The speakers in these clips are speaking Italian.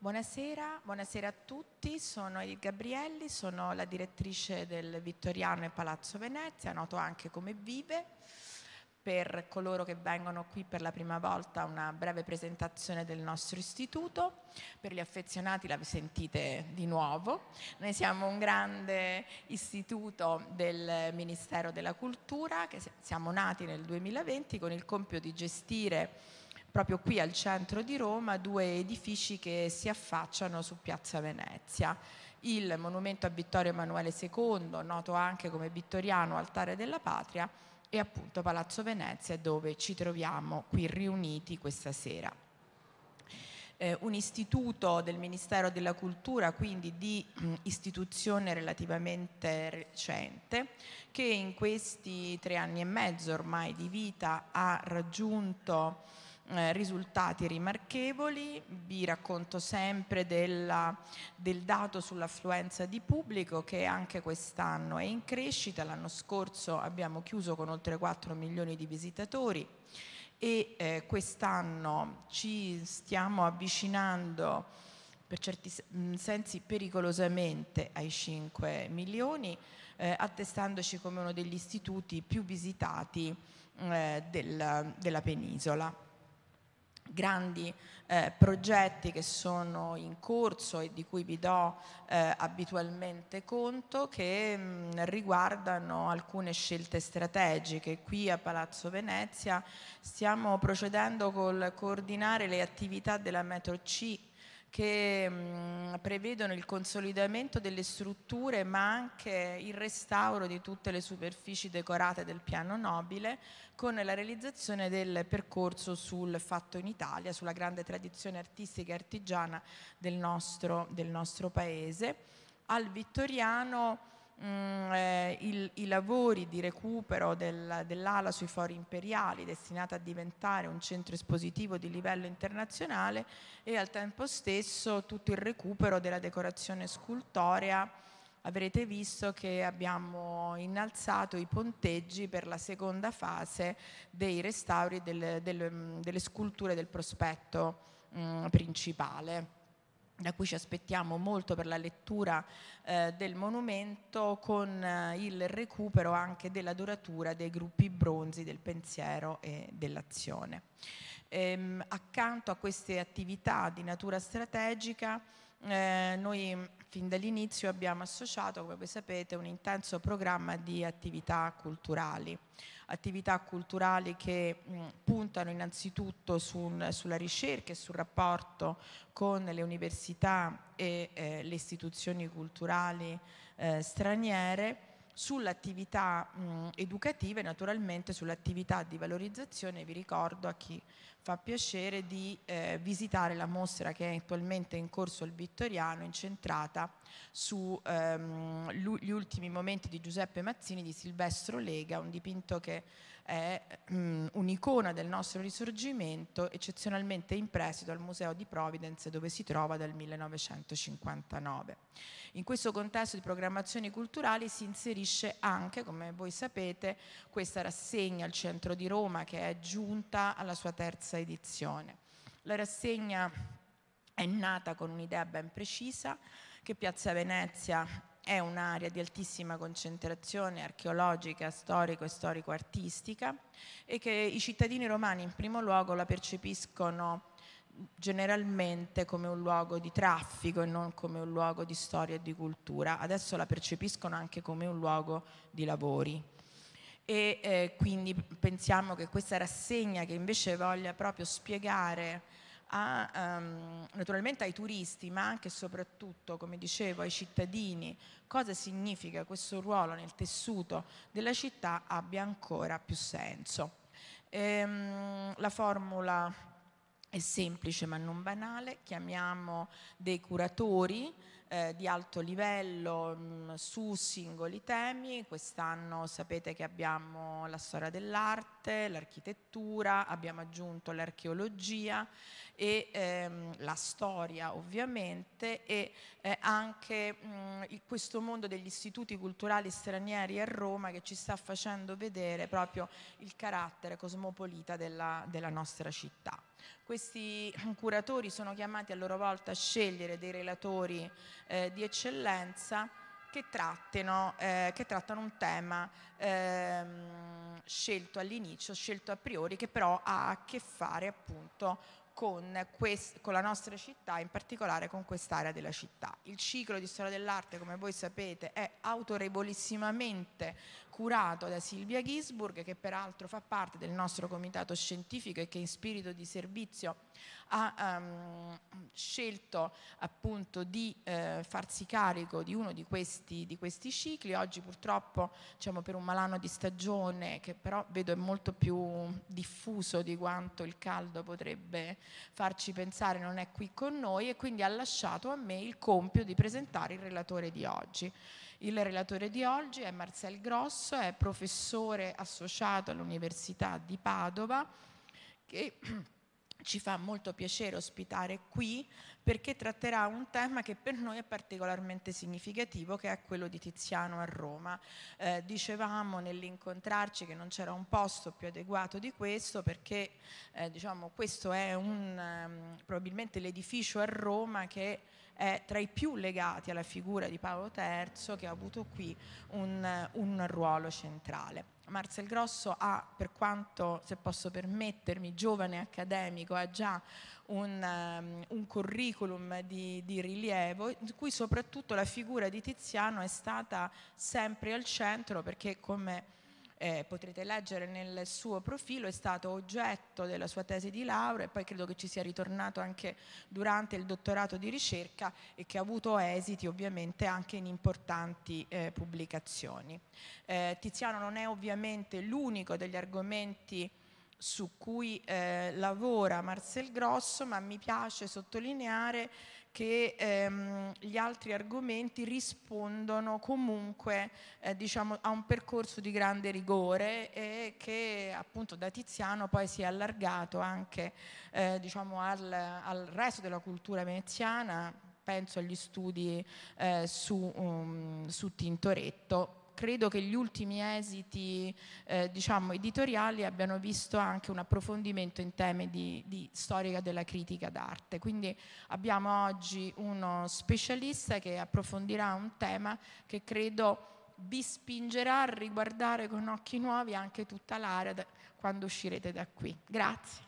Buonasera, buonasera, a tutti, sono Il Gabrielli, sono la direttrice del Vittoriano e Palazzo Venezia, noto anche come Vive. Per coloro che vengono qui per la prima volta una breve presentazione del nostro istituto, per gli affezionati la sentite di nuovo. Noi siamo un grande istituto del Ministero della Cultura che siamo nati nel 2020 con il compito di gestire proprio qui al centro di Roma due edifici che si affacciano su Piazza Venezia. Il monumento a Vittorio Emanuele II, noto anche come Vittoriano Altare della Patria, e appunto Palazzo Venezia dove ci troviamo qui riuniti questa sera. Eh, un istituto del Ministero della Cultura, quindi di mm, istituzione relativamente recente, che in questi tre anni e mezzo ormai di vita ha raggiunto eh, risultati rimarchevoli, vi racconto sempre della, del dato sull'affluenza di pubblico che anche quest'anno è in crescita, l'anno scorso abbiamo chiuso con oltre 4 milioni di visitatori e eh, quest'anno ci stiamo avvicinando per certi mm, sensi pericolosamente ai 5 milioni, eh, attestandoci come uno degli istituti più visitati eh, del, della penisola grandi eh, progetti che sono in corso e di cui vi do eh, abitualmente conto che mh, mm, riguardano alcune scelte strategiche. Qui a Palazzo Venezia stiamo procedendo col coordinare le attività della metro C che mh, mm, prevedono il consolidamento delle strutture ma anche il restauro di tutte le superfici decorate del piano nobile con la realizzazione del percorso sul fatto in Italia, sulla grande tradizione artistica e artigiana del nostro, del nostro paese. Al Vittoriano Mm, eh, il, i lavori di recupero del, dell'ala sui fori imperiali destinata a diventare un centro espositivo di livello internazionale e al tempo stesso tutto il recupero della decorazione scultorea avrete visto che abbiamo innalzato i ponteggi per la seconda fase dei restauri delle, delle, mm, delle sculture del prospetto mh, mm, principale da cui ci aspettiamo molto per la lettura eh, del monumento con eh, il recupero anche della duratura dei gruppi bronzi del pensiero e dell'azione. Ehm, accanto a queste attività di natura strategica eh, noi fin dall'inizio abbiamo associato, come voi sapete, un intenso programma di attività culturali attività culturali che mh, puntano innanzitutto sul, sulla ricerca e sul rapporto con le università e eh, le istituzioni culturali eh, straniere sull'attività educativa e naturalmente sull'attività di valorizzazione. Vi ricordo a chi fa piacere di eh, visitare la mostra che è attualmente in corso al Vittoriano, incentrata sugli ehm, ultimi momenti di Giuseppe Mazzini di Silvestro Lega, un dipinto che è um, un'icona del nostro risorgimento eccezionalmente in prestito al Museo di Providence dove si trova dal 1959. In questo contesto di programmazioni culturali si inserisce anche, come voi sapete, questa rassegna al centro di Roma che è giunta alla sua terza edizione. La rassegna è nata con un'idea ben precisa che Piazza Venezia è un'area di altissima concentrazione archeologica, storico e storico-artistica e che i cittadini romani in primo luogo la percepiscono generalmente come un luogo di traffico e non come un luogo di storia e di cultura. Adesso la percepiscono anche come un luogo di lavori. E eh, quindi pensiamo che questa rassegna che invece voglia proprio spiegare a, um, naturalmente ai turisti, ma anche e soprattutto, come dicevo, ai cittadini, cosa significa questo ruolo nel tessuto della città abbia ancora più senso. Ehm, la formula è semplice ma non banale, chiamiamo dei curatori eh, di alto livello mh, mm, su singoli temi, quest'anno sapete che abbiamo la storia dell'arte, l'arte, l'architettura, abbiamo aggiunto l'archeologia e ehm, la storia ovviamente e eh, anche mh, mm, il, questo mondo degli istituti culturali stranieri a Roma che ci sta facendo vedere proprio il carattere cosmopolita della, della nostra città. Questi curatori sono chiamati a loro volta a scegliere dei relatori eh, di eccellenza che, eh, che trattano un tema ehm, scelto all'inizio, scelto a priori, che però ha a che fare appunto con, quest, con la nostra città, in particolare con quest'area della città. Il ciclo di storia dell'arte, come voi sapete, è autorevolissimamente curato da Silvia Gisburg, che peraltro fa parte del nostro comitato scientifico e che in spirito di servizio ha um, scelto appunto di eh, farsi carico di uno di questi, di questi cicli. Oggi purtroppo diciamo, per un malanno di stagione che però vedo è molto più diffuso di quanto il caldo potrebbe farci pensare, non è qui con noi e quindi ha lasciato a me il compito di presentare il relatore di oggi. Il relatore di oggi è Marcel Grosso, è professore associato all'Università di Padova che ci fa molto piacere ospitare qui perché tratterà un tema che per noi è particolarmente significativo, che è quello di Tiziano a Roma. Eh, dicevamo nell'incontrarci che non c'era un posto più adeguato di questo, perché eh, diciamo, questo è un, um, probabilmente l'edificio a Roma che è tra i più legati alla figura di Paolo III che ha avuto qui un, un ruolo centrale. Marcel Grosso ha, per quanto, se posso permettermi, giovane accademico, ha già un, um, un curriculum di, di, rilievo, in cui soprattutto la figura di Tiziano è stata sempre al centro perché come eh, potrete leggere nel suo profilo è stato oggetto della sua tesi di laurea e poi credo che ci sia ritornato anche durante il dottorato di ricerca e che ha avuto esiti ovviamente anche in importanti eh, pubblicazioni. Eh, Tiziano non è ovviamente l'unico degli argomenti su cui eh, lavora Marcel Grosso, ma mi piace sottolineare che ehm, gli altri argomenti rispondono comunque eh, diciamo, a un percorso di grande rigore e che appunto da Tiziano poi si è allargato anche eh, diciamo, al, al resto della cultura veneziana, penso agli studi eh, su, um, su Tintoretto credo che gli ultimi esiti eh, diciamo, editoriali abbiano visto anche un approfondimento in temi di, di storica della critica d'arte. Quindi abbiamo oggi uno specialista che approfondirà un tema che credo vi spingerà a riguardare con occhi nuovi anche tutta l'area quando uscirete da qui. Grazie.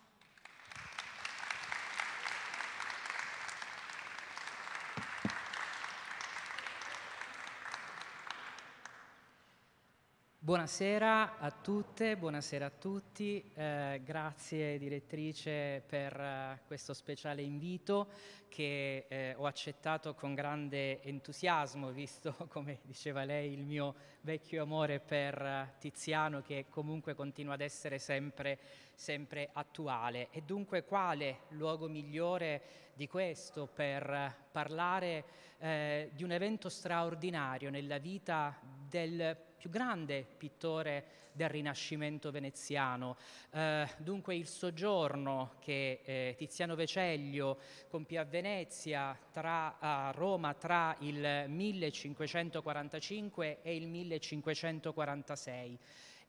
Buonasera a tutte, buonasera a tutti, eh, grazie direttrice per eh, questo speciale invito che eh, ho accettato con grande entusiasmo visto come diceva lei il mio vecchio amore per eh, Tiziano che comunque continua ad essere sempre, sempre attuale e dunque quale luogo migliore di questo per eh, parlare eh, di un evento straordinario nella vita del più grande pittore del Rinascimento veneziano. Eh, dunque il soggiorno che eh, Tiziano Veceglio compì a Venezia tra, a Roma tra il 1545 e il 1546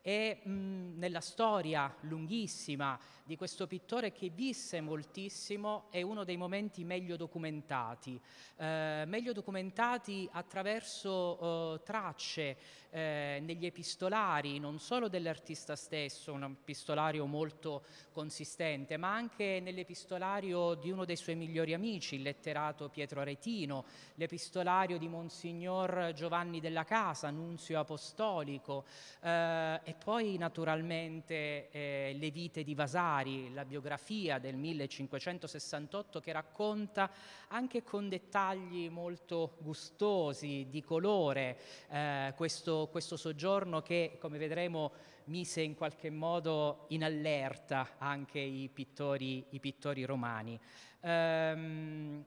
e mh, mm, nella storia lunghissima di questo pittore che visse moltissimo è uno dei momenti meglio documentati, eh, meglio documentati attraverso eh, tracce eh, negli epistolari, non solo dell'artista stesso, un epistolario molto consistente, ma anche nell'epistolario di uno dei suoi migliori amici, il letterato Pietro Aretino, l'epistolario di Monsignor Giovanni della Casa, nunzio apostolico, eh, e poi naturalmente eh, le vite di Vasari, la biografia del 1568 che racconta anche con dettagli molto gustosi, di colore, eh, questo questo, soggiorno che, come vedremo, mise in qualche modo in allerta anche i pittori, i pittori romani. Ehm,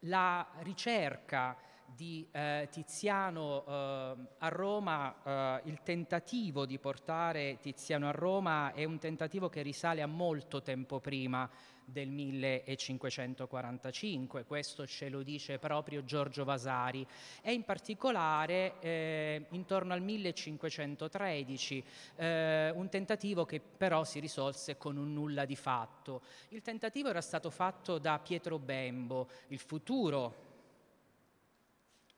la ricerca di eh, Tiziano eh, a Roma, eh, il tentativo di portare Tiziano a Roma è un tentativo che risale a molto tempo prima del 1545, questo ce lo dice proprio Giorgio Vasari e in particolare eh, intorno al 1513 eh, un tentativo che però si risolse con un nulla di fatto. Il tentativo era stato fatto da Pietro Bembo, il futuro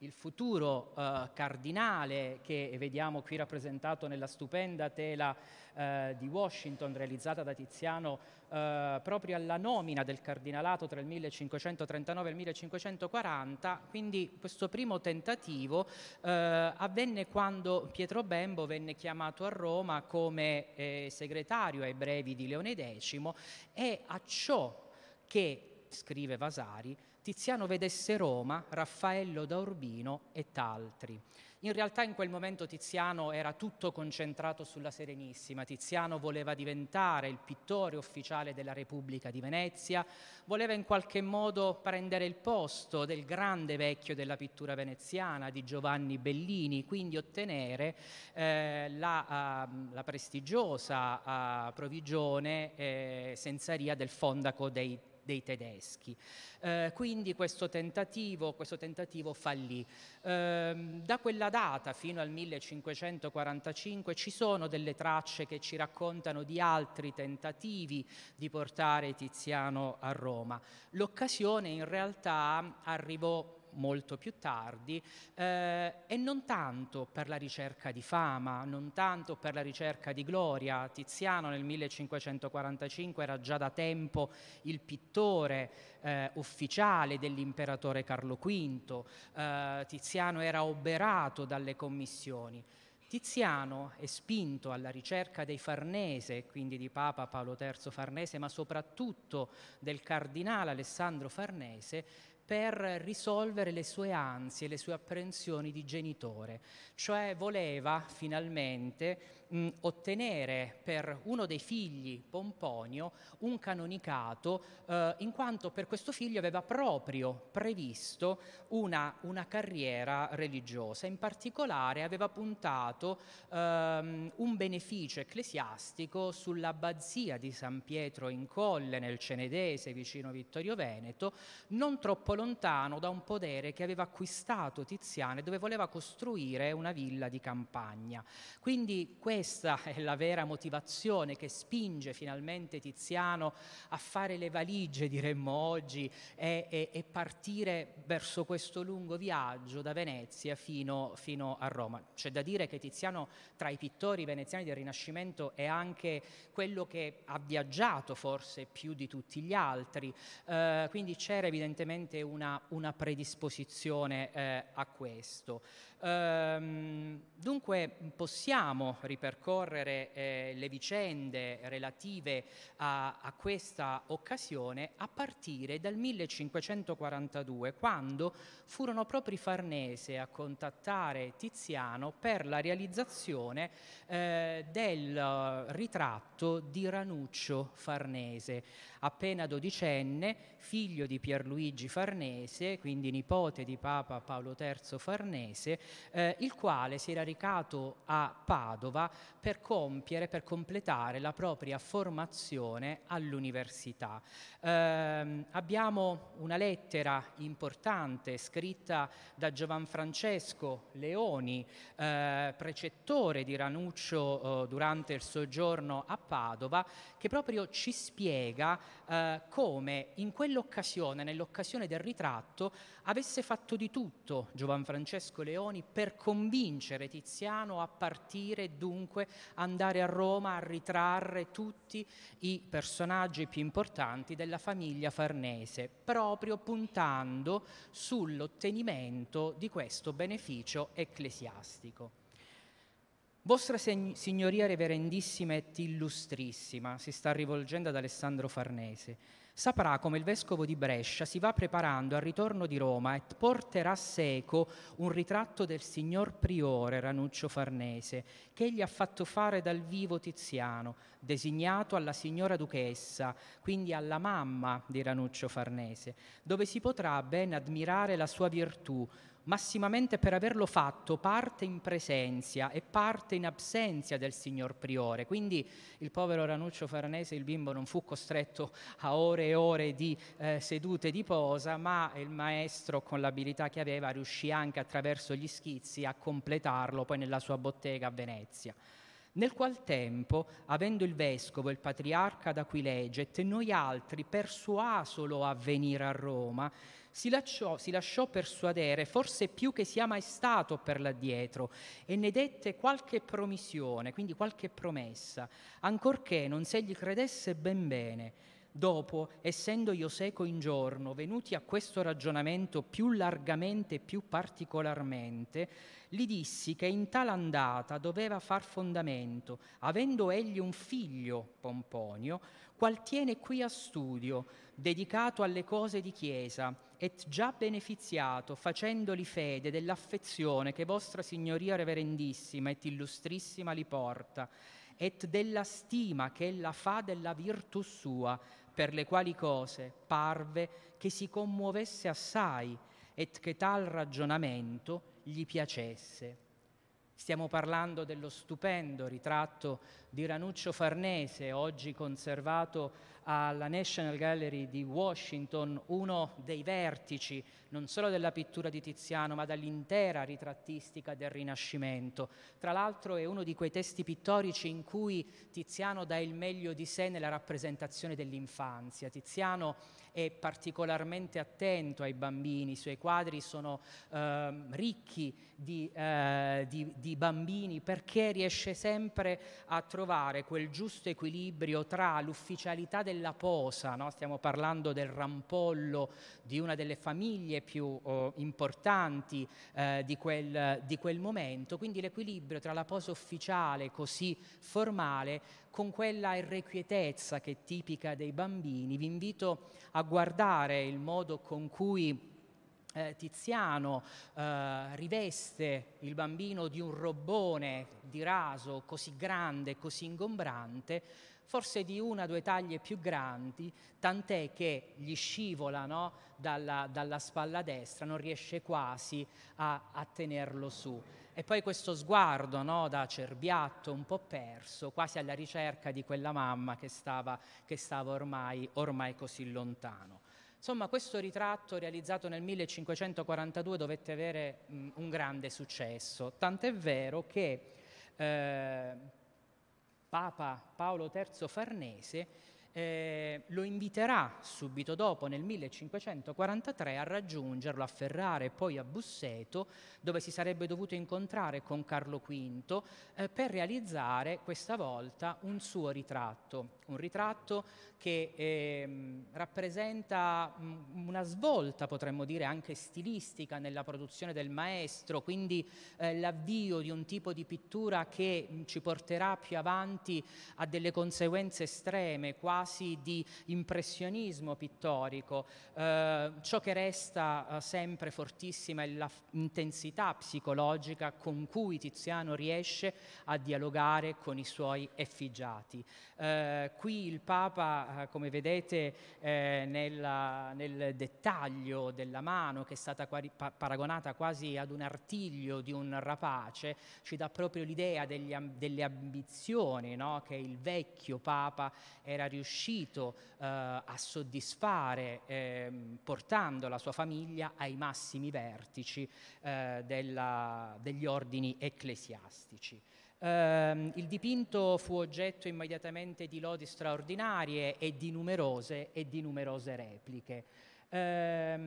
il futuro eh, cardinale che vediamo qui rappresentato nella stupenda tela eh, di Washington realizzata da Tiziano eh, proprio alla nomina del cardinalato tra il 1539 e il 1540, quindi questo primo tentativo eh, avvenne quando Pietro Bembo venne chiamato a Roma come eh, segretario ai brevi di Leone X e a ciò che scrive Vasari, Tiziano vedesse Roma, Raffaello da Urbino e altri. In realtà in quel momento Tiziano era tutto concentrato sulla Serenissima, Tiziano voleva diventare il pittore ufficiale della Repubblica di Venezia, voleva in qualche modo prendere il posto del grande vecchio della pittura veneziana, di Giovanni Bellini, quindi ottenere eh, la, uh, la, prestigiosa uh, provigione eh, eh senzaria del fondaco dei dei tedeschi. Eh, quindi questo tentativo, questo tentativo fallì. Eh, da quella data fino al 1545 ci sono delle tracce che ci raccontano di altri tentativi di portare Tiziano a Roma. L'occasione in realtà arrivò molto più tardi, eh, e non tanto per la ricerca di fama, non tanto per la ricerca di gloria. Tiziano nel 1545 era già da tempo il pittore eh, ufficiale dell'imperatore Carlo V, eh, Tiziano era oberato dalle commissioni. Tiziano è spinto alla ricerca dei Farnese, quindi di Papa Paolo III Farnese, ma soprattutto del cardinale Alessandro Farnese, per risolvere le sue ansie, le sue apprensioni di genitore, cioè voleva finalmente mh, ottenere per uno dei figli, Pomponio, un canonicato, eh, in quanto per questo figlio aveva proprio previsto una, una carriera religiosa. In particolare aveva puntato ehm, un beneficio ecclesiastico sull'abbazia di San Pietro in Colle, nel Cenedese, vicino Vittorio Veneto, non troppo lontano da un podere che aveva acquistato Tiziano e dove voleva costruire una villa di campagna. Quindi questo questa è la vera motivazione che spinge finalmente Tiziano a fare le valigie, diremmo oggi, e, e, e partire verso questo lungo viaggio da Venezia fino, fino a Roma. C'è da dire che Tiziano tra i pittori veneziani del Rinascimento è anche quello che ha viaggiato forse più di tutti gli altri, eh, quindi c'era evidentemente una, una predisposizione eh, a questo. Ehm, dunque possiamo ripercorrere eh, le vicende relative a, a questa occasione a partire dal 1542, quando furono proprio i Farnese a contattare Tiziano per la realizzazione eh, del eh, ritratto di Ranuccio Farnese, appena dodicenne, figlio di Pierluigi Farnese, quindi nipote di Papa Paolo III Farnese, eh, il quale si era recato a Padova per compiere, per completare la propria formazione all'università. Eh, abbiamo una lettera importante scritta da Giovan Francesco Leoni, eh, precettore di Ranuccio eh, durante il soggiorno a Padova, che proprio ci spiega eh, come in quell'occasione, nell'occasione del ritratto, avesse fatto di tutto Giovan Francesco Leoni per convincere Tiziano a partire e dunque andare a Roma a ritrarre tutti i personaggi più importanti della famiglia farnese, proprio puntando sull'ottenimento di questo beneficio ecclesiastico. Vostra Signoria Reverendissima et Illustrissima, si sta rivolgendo ad Alessandro Farnese, saprà come il vescovo di Brescia si va preparando al ritorno di Roma e porterà seco un ritratto del signor priore Ranuccio Farnese, che gli ha fatto fare dal vivo Tiziano, designato alla signora duchessa, quindi alla mamma di Ranuccio Farnese, dove si potrà ben admirare la sua virtù, massimamente per averlo fatto parte in presenza e parte in absenza del signor priore. Quindi il povero Ranuccio Faranese, il bimbo, non fu costretto a ore e ore di eh, sedute di posa, ma il maestro, con l'abilità che aveva, riuscì anche attraverso gli schizzi a completarlo poi nella sua bottega a Venezia nel qual tempo, avendo il vescovo il patriarca d'Aquileget, noi altri persuasolo a venire a Roma, si lasciò, si lasciò persuadere, forse più che sia mai stato per l'addietro, e ne dette qualche promissione, quindi qualche promessa, ancorché non se gli credesse ben bene. Dopo, essendo io seco in giorno, venuti a questo ragionamento più largamente e più particolarmente, gli dissi che in tal andata doveva far fondamento, avendo egli un figlio, Pomponio, qual tiene qui a studio, dedicato alle cose di chiesa, et già beneficiato, facendoli fede dell'affezione che vostra Signoria Reverendissima et Illustrissima li porta, et della stima che ella fa della virtù sua, per le quali cose parve che si commuovesse assai, et che tal ragionamento gli piacesse Stiamo parlando dello stupendo ritratto di Ranuccio Farnese, oggi conservato alla National Gallery di Washington, uno dei vertici non solo della pittura di Tiziano, ma dell'intera ritrattistica del Rinascimento. Tra l'altro è uno di quei testi pittorici in cui Tiziano dà il meglio di sé nella rappresentazione dell'infanzia. Tiziano è particolarmente attento ai bambini, i suoi quadri sono eh, ricchi di, eh, di, di bambini perché riesce sempre a trovare quel giusto equilibrio tra l'ufficialità della posa, no? stiamo parlando del rampollo di una delle famiglie più oh, importanti eh, di, quel, di quel momento, quindi l'equilibrio tra la posa ufficiale così formale con quella irrequietezza che è tipica dei bambini. Vi invito a guardare il modo con cui eh, Tiziano eh, riveste il bambino di un robbone di raso così grande, così ingombrante, forse di una o due taglie più grandi, tant'è che gli scivola no? dalla, dalla, spalla destra, non riesce quasi a, a tenerlo su e poi questo sguardo no, da cerbiatto un po' perso, quasi alla ricerca di quella mamma che stava, che stava ormai, ormai così lontano. Insomma, questo ritratto realizzato nel 1542 dovette avere mh, un grande successo, tant'è vero che eh, Papa Paolo III Farnese eh, lo inviterà subito dopo, nel 1543, a raggiungerlo a Ferrara e poi a Busseto, dove si sarebbe dovuto incontrare con Carlo V eh, per realizzare questa volta un suo ritratto un ritratto che eh, rappresenta mm, una svolta, potremmo dire, anche stilistica nella produzione del maestro, quindi eh, l'avvio di un tipo di pittura che mh, mm, ci porterà più avanti a delle conseguenze estreme, quasi di impressionismo pittorico. Eh, ciò che resta eh, sempre fortissima è l'intensità psicologica con cui Tiziano riesce a dialogare con i suoi effigiati. Eh, qui il Papa, eh, come vedete eh, nella, nel dettaglio della mano, che è stata quari, pa- paragonata quasi ad un artiglio di un rapace, ci dà proprio l'idea degli, delle ambizioni no? che il vecchio Papa era riuscito eh, a soddisfare eh, portando la sua famiglia ai massimi vertici eh, della, degli ordini ecclesiastici. Eh, il dipinto fu oggetto immediatamente di lodi straordinarie e di numerose, e di numerose repliche. Eh,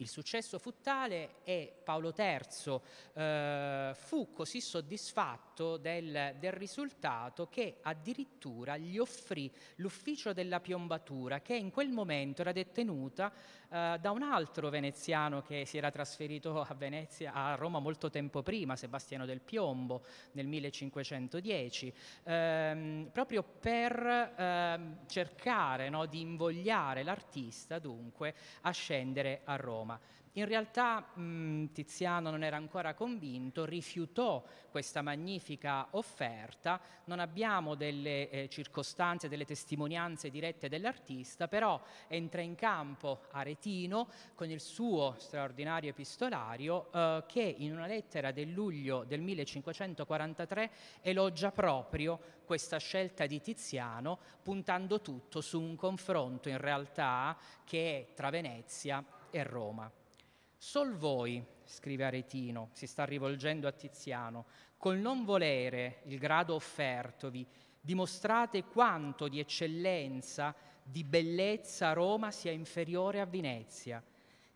il successo fu tale e Paolo III eh, fu così soddisfatto fatto del, del risultato che addirittura gli offrì l'ufficio della piombatura che in quel momento era detenuta eh, da un altro veneziano che si era trasferito a, Venezia, a Roma molto tempo prima, Sebastiano del Piombo, nel 1510, ehm, proprio per ehm, cercare no, di invogliare l'artista dunque a scendere a Roma. In realtà mh, mm, Tiziano non era ancora convinto, rifiutò questa magnifica offerta, non abbiamo delle eh, circostanze, delle testimonianze dirette dell'artista, però entra in campo Aretino con il suo straordinario epistolario eh, che in una lettera del luglio del 1543 elogia proprio questa scelta di Tiziano puntando tutto su un confronto in realtà che è tra Venezia e Roma. Sol voi, scrive Aretino, si sta rivolgendo a Tiziano, col non volere il grado offertovi, dimostrate quanto di eccellenza, di bellezza Roma sia inferiore a Venezia,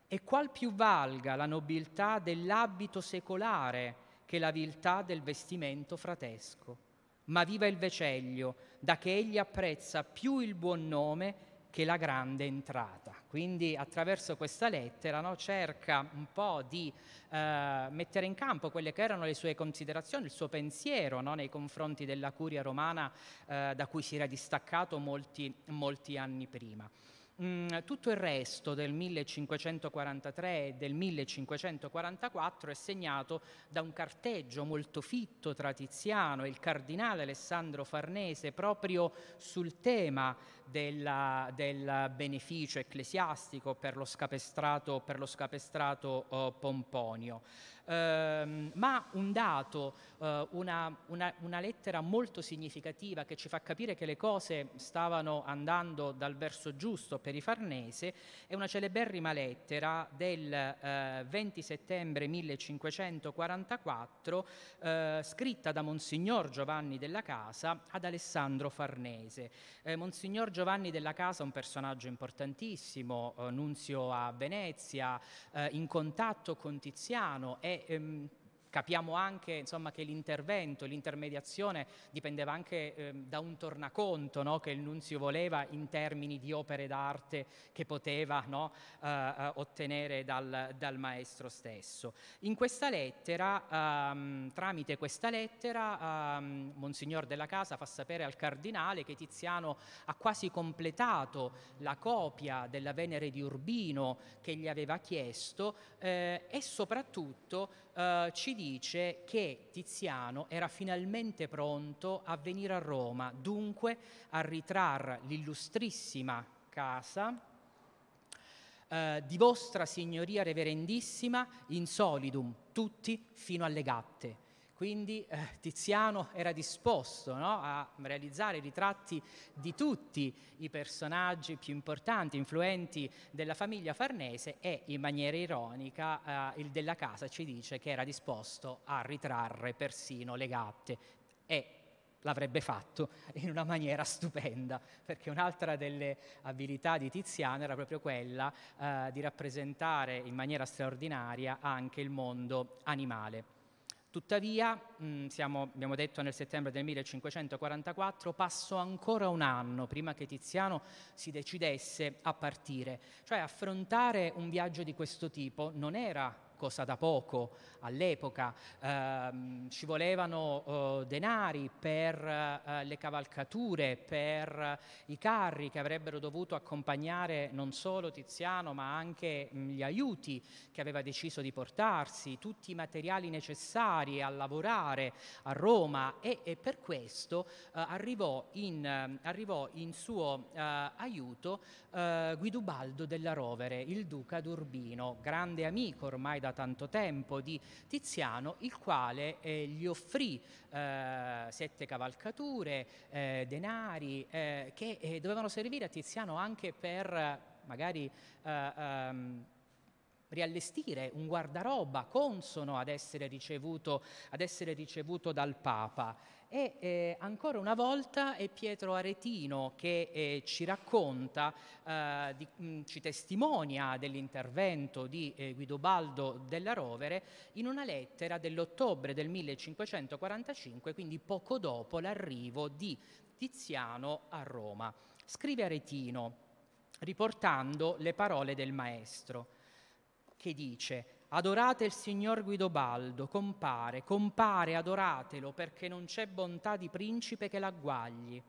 e qual più valga la nobiltà dell'abito secolare che la viltà del vestimento fratesco. Ma viva il veceglio, da che egli apprezza più il buon nome che la grande entrata. Quindi attraverso questa lettera no, cerca un po' di eh, mettere in campo quelle che erano le sue considerazioni, il suo pensiero no, nei confronti della curia romana eh, da cui si era distaccato molti, molti anni prima mm, tutto il resto del 1543 e del 1544 è segnato da un carteggio molto fitto tra Tiziano e il cardinale Alessandro Farnese proprio sul tema della, del beneficio ecclesiastico per lo scapestrato, per lo scapestrato oh, Pomponio. Ehm, ma un dato, eh, una, una, una, lettera molto significativa che ci fa capire che le cose stavano andando dal verso giusto per i Farnese, è una celeberrima lettera del eh, 20 settembre 1544 eh, scritta da Monsignor Giovanni della Casa ad Alessandro Farnese. Eh, Monsignor Giovanni Giovanni della Casa, un personaggio importantissimo, eh, nunzio a Venezia, eh, in contatto con Tiziano e ehm, Capiamo anche insomma, che l'intervento, l'intermediazione dipendeva anche eh, da un tornaconto no? che il Nunzio voleva in termini di opere d'arte che poteva no? Eh, eh, ottenere dal, dal, maestro stesso. In questa lettera, ehm, tramite questa lettera, ehm, Monsignor della Casa fa sapere al cardinale che Tiziano ha quasi completato la copia della Venere di Urbino che gli aveva chiesto eh, e soprattutto eh, ci dice che Tiziano era finalmente pronto a venire a Roma, dunque a ritrarre l'illustrissima casa eh, di vostra signoria reverendissima in solidum, tutti fino alle gatte quindi eh, Tiziano era disposto no, a realizzare ritratti di tutti i personaggi più importanti, influenti della famiglia farnese e in maniera ironica eh, il della casa ci dice che era disposto a ritrarre persino le gatte e l'avrebbe fatto in una maniera stupenda, perché un'altra delle abilità di Tiziano era proprio quella eh, di rappresentare in maniera straordinaria anche il mondo animale. Tuttavia, mh, mm, siamo, abbiamo detto nel settembre del 1544, passò ancora un anno prima che Tiziano si decidesse a partire. Cioè affrontare un viaggio di questo tipo non era cosa da poco all'epoca, ehm, ci volevano eh, denari per eh, le cavalcature, per eh, i carri che avrebbero dovuto accompagnare non solo Tiziano ma anche mh, mm, gli aiuti che aveva deciso di portarsi, tutti i materiali necessari a lavorare a Roma e, e per questo eh, arrivò in, eh, arrivò, in, suo aiuto Guidubaldo della Rovere, il duca d'Urbino, grande amico ormai da tanto tempo di Tiziano, il quale eh, gli offrì eh, sette cavalcature, eh, denari, eh, che eh, dovevano servire a Tiziano anche per magari... Um, riallestire un guardaroba consono ad essere ricevuto, ad essere ricevuto dal Papa. E eh, ancora una volta è Pietro Aretino che eh, ci racconta, eh, di, mh, mm, ci testimonia dell'intervento di eh, Guido Baldo della Rovere in una lettera dell'ottobre del 1545, quindi poco dopo l'arrivo di Tiziano a Roma. Scrive Aretino, riportando le parole del maestro, che dice Adorate il signor Guidobaldo, compare, compare, adoratelo, perché non c'è bontà di principe che l'agguagli.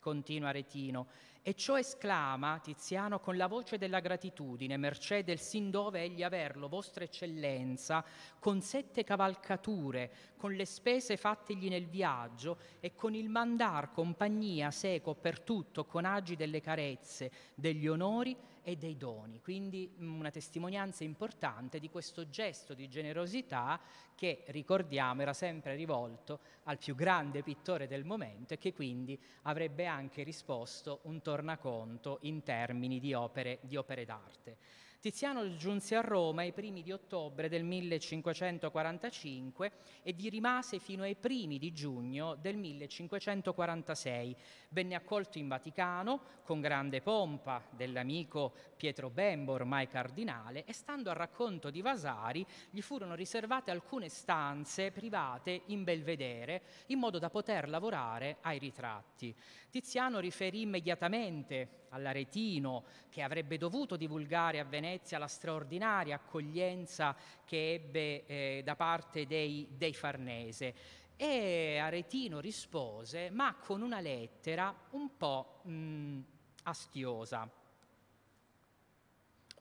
Continua Retino, e ciò esclama Tiziano con la voce della gratitudine, mercé del sin dove egli averlo, vostra eccellenza, con sette cavalcature, con le spese fattegli nel viaggio e con il mandar compagnia seco per tutto, con agi delle carezze, degli onori e dei doni. Quindi mm, una testimonianza importante di questo gesto di generosità che, ricordiamo, era sempre rivolto al più grande pittore del momento e che quindi avrebbe anche risposto un tono tornaconto in termini di opere, di opere d'arte. Tiziano giunse a Roma ai primi di ottobre del 1545 e vi rimase fino ai primi di giugno del 1546. Venne accolto in Vaticano con grande pompa dell'amico Pietro Bembo, ormai cardinale, e stando al racconto di Vasari gli furono riservate alcune stanze private in Belvedere in modo da poter lavorare ai ritratti. Tiziano riferì immediatamente all'Aretino che avrebbe dovuto divulgare a Venezia la straordinaria accoglienza che ebbe eh, da parte dei, dei Farnese. E Aretino rispose, ma con una lettera un po' mh, mm, astiosa.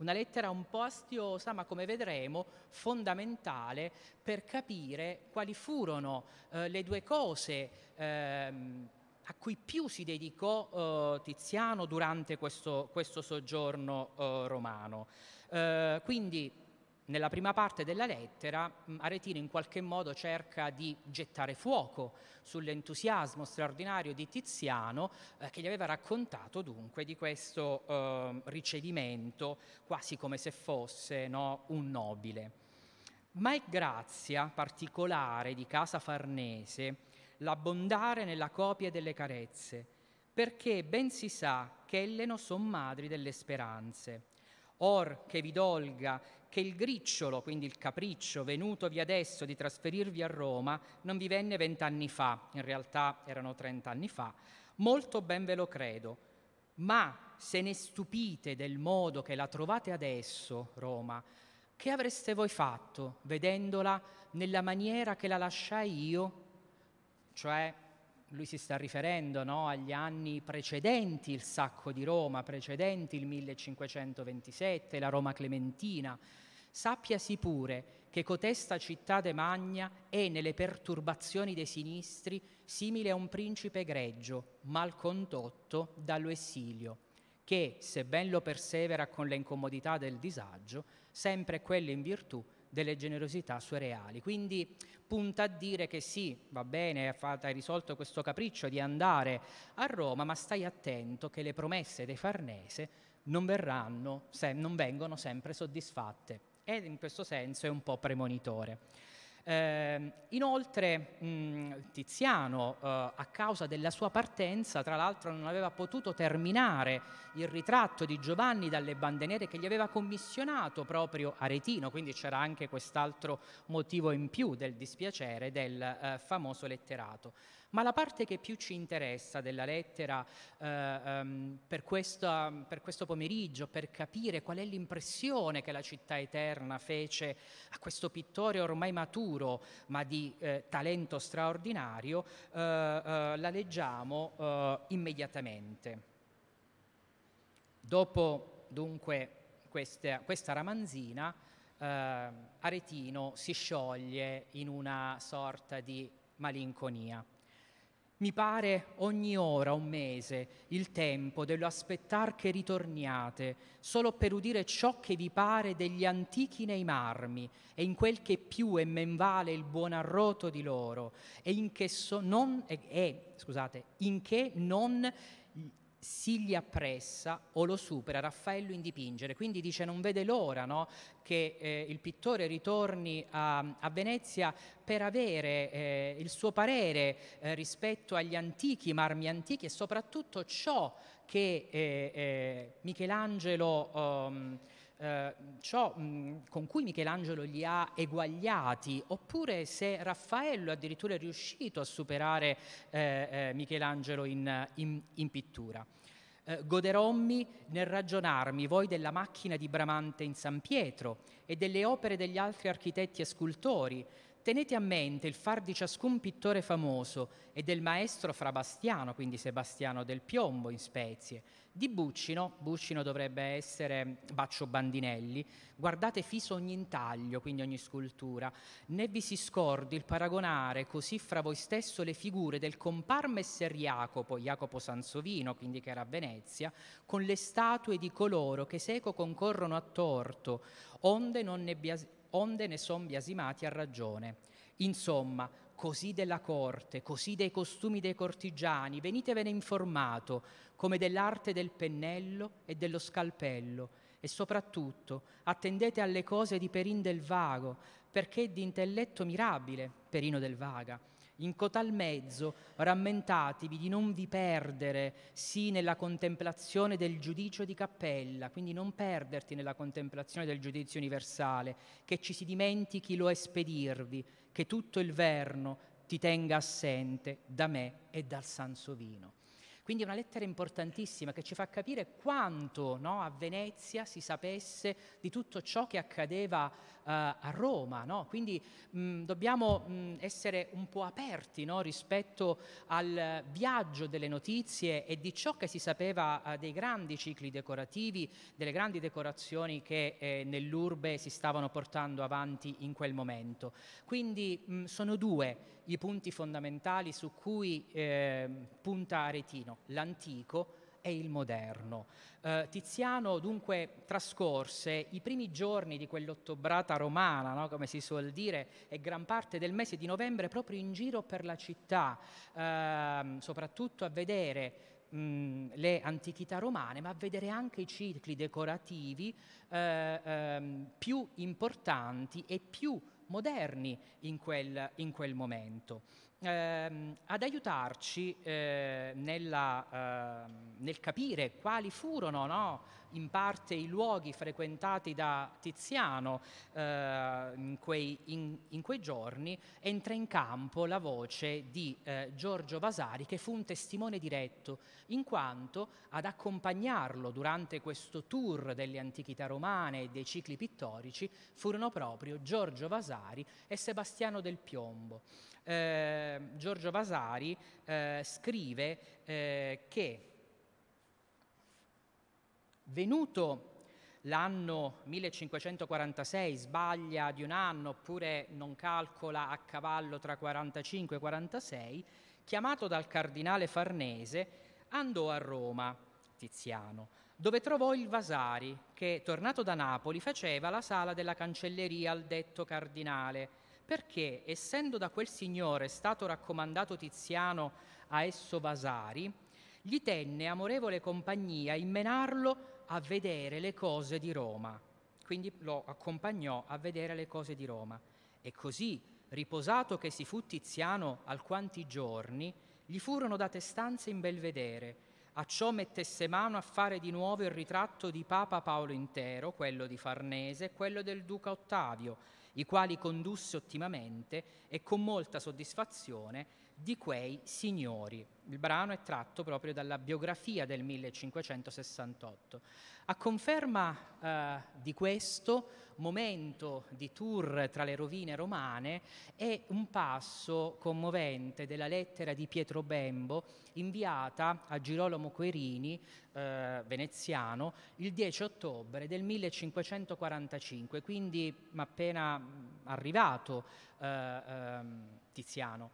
Una lettera un po' astiosa, ma come vedremo fondamentale per capire quali furono eh, le due cose ehm, a cui più si dedicò eh, Tiziano durante questo, questo soggiorno eh, romano. Eh, quindi nella prima parte della lettera mm, Aretino in qualche modo cerca di gettare fuoco sull'entusiasmo straordinario di Tiziano eh, che gli aveva raccontato dunque di questo eh, ricevimento quasi come se fosse no, un nobile. Ma è grazia particolare di casa Farnese l'abbondare nella copia delle carezze, perché ben si sa che Elleno son madri delle speranze. Or che vi dolga che il gricciolo, quindi il capriccio, venutovi adesso di trasferirvi a Roma, non vi venne vent'anni fa, in realtà erano trent'anni fa, molto ben ve lo credo, ma se ne stupite del modo che la trovate adesso, Roma, che avreste voi fatto vedendola nella maniera che la lasciai io? Cioè lui si sta riferendo no, agli anni precedenti il sacco di Roma, precedenti il 1527, la Roma clementina. Sappiasi pure che cotesta città de Magna è nelle perturbazioni dei sinistri simile a un principe greggio, mal condotto dallo esilio, che, sebbene lo persevera con le incomodità del disagio, sempre quelle in virtù delle generosità sue reali. Quindi punta a dire che sì, va bene, hai risolto questo capriccio di andare a Roma, ma stai attento che le promesse dei Farnese non, verranno, se, non vengono sempre soddisfatte. Ed in questo senso è un po' premonitore. Eh, inoltre mh, Tiziano, eh, a causa della sua partenza, tra l'altro non aveva potuto terminare il ritratto di Giovanni dalle bande nere che gli aveva commissionato proprio Aretino, quindi c'era anche quest'altro motivo in più del dispiacere del eh, famoso letterato. Ma la parte che più ci interessa della lettera eh, ehm, per, questa, per questo pomeriggio, per capire qual è l'impressione che la città eterna fece a questo pittore ormai maturo, ma di eh, talento straordinario, eh, eh la leggiamo eh, immediatamente. Dopo dunque questa, questa ramanzina, eh, Aretino si scioglie in una sorta di malinconia mi pare ogni ora, un mese, il tempo dello aspettar che ritorniate, solo per udire ciò che vi pare degli antichi nei marmi, e in quel che più e men vale il buon arroto di loro, e in che, so non, eh, eh, scusate, in che non si gli appressa o lo supera Raffaello in dipingere, quindi dice non vede l'ora no? che eh, il pittore ritorni a, a Venezia per avere eh, il suo parere eh, rispetto agli antichi marmi antichi e soprattutto ciò che eh, eh, Michelangelo... Um, eh, ciò mh, con cui Michelangelo li ha eguagliati, oppure se Raffaello addirittura è riuscito a superare eh, eh, Michelangelo in, in, in pittura. Eh, goderommi nel ragionarmi voi della macchina di Bramante in San Pietro e delle opere degli altri architetti e scultori, Tenete a mente il far di ciascun pittore famoso e del maestro Frabastiano, quindi Sebastiano del Piombo in Spezie, di Buccino, Buccino dovrebbe essere Baccio Bandinelli, guardate fiso ogni intaglio, quindi ogni scultura, né vi si scordi il paragonare così fra voi stesso le figure del compar messer Jacopo, Jacopo Sansovino, quindi che era a Venezia, con le statue di coloro che seco concorrono a torto, onde non ne biasimo onde ne son biasimati a ragione. Insomma, così della corte, così dei costumi dei cortigiani, venitevene informato, come dell'arte del pennello e dello scalpello, e soprattutto attendete alle cose di Perin del Vago, perché è di intelletto mirabile Perino del Vaga, in cotal mezzo rammentatevi di non vi perdere, sì, nella contemplazione del giudizio di cappella, quindi non perderti nella contemplazione del giudizio universale, che ci si dimentichi lo espedirvi, che tutto il verno ti tenga assente da me e dal Sansovino. Quindi è una lettera importantissima che ci fa capire quanto no, a Venezia si sapesse di tutto ciò che accadeva uh, a Roma. No? Quindi mh, mm, dobbiamo mh, mm, essere un po' aperti no, rispetto al viaggio delle notizie e di ciò che si sapeva uh, dei grandi cicli decorativi, delle grandi decorazioni che eh, nell'urbe si stavano portando avanti in quel momento. Quindi mh, mm, sono due i punti fondamentali su cui eh, punta Aretino, l'antico e il moderno. Eh, Tiziano dunque trascorse i primi giorni di quell'ottobrata romana, no? come si suol dire, e gran parte del mese di novembre proprio in giro per la città, eh, soprattutto a vedere le antichità romane, ma a vedere anche i cicli decorativi eh, ehm, più importanti e più moderni in quel, in quel momento ehm, ad aiutarci eh, nella, eh, nel capire quali furono no, in parte i luoghi frequentati da Tiziano eh, in, quei, in, in, quei, giorni, entra in campo la voce di eh, Giorgio Vasari che fu un testimone diretto, in quanto ad accompagnarlo durante questo tour delle antichità romane e dei cicli pittorici furono proprio Giorgio Vasari e Sebastiano del Piombo eh, Giorgio Vasari eh, scrive eh, che venuto l'anno 1546 sbaglia di un anno oppure non calcola a cavallo tra 45 e 46, chiamato dal cardinale Farnese, andò a Roma, Tiziano, dove trovò il Vasari che, tornato da Napoli, faceva la sala della cancelleria al detto cardinale perché essendo da quel signore stato raccomandato Tiziano a esso Vasari, gli tenne amorevole compagnia in menarlo a vedere le cose di Roma. Quindi lo accompagnò a vedere le cose di Roma. E così, riposato che si fu Tiziano alquanti giorni, gli furono date stanze in belvedere, a ciò mettesse mano a fare di nuovo il ritratto di Papa Paolo intero, quello di Farnese e quello del Duca Ottavio, i quali condusse ottimamente e con molta soddisfazione di quei signori. Il brano è tratto proprio dalla biografia del 1568. A conferma eh, di questo momento di tour tra le rovine romane è un passo commovente della lettera di Pietro Bembo inviata a Girolamo Querini, eh, veneziano, il 10 ottobre del 1545, quindi appena arrivato eh, ehm, Tiziano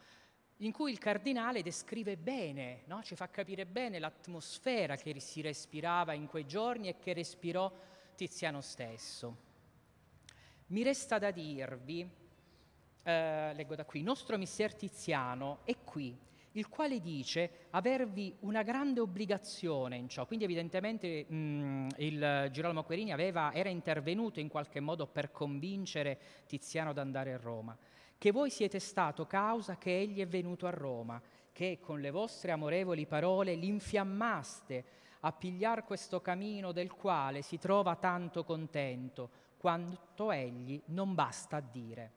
in cui il cardinale descrive bene, no? ci fa capire bene l'atmosfera che si respirava in quei giorni e che respirò Tiziano stesso. Mi resta da dirvi, eh, leggo da qui, il nostro mister Tiziano è qui, il quale dice avervi una grande obbligazione in ciò. Quindi evidentemente mh, mm, il Girolamo Querini aveva, era intervenuto in qualche modo per convincere Tiziano ad andare a Roma che voi siete stato causa che egli è venuto a Roma, che con le vostre amorevoli parole l'infiammaste a pigliar questo camino del quale si trova tanto contento, quanto egli non basta a dire.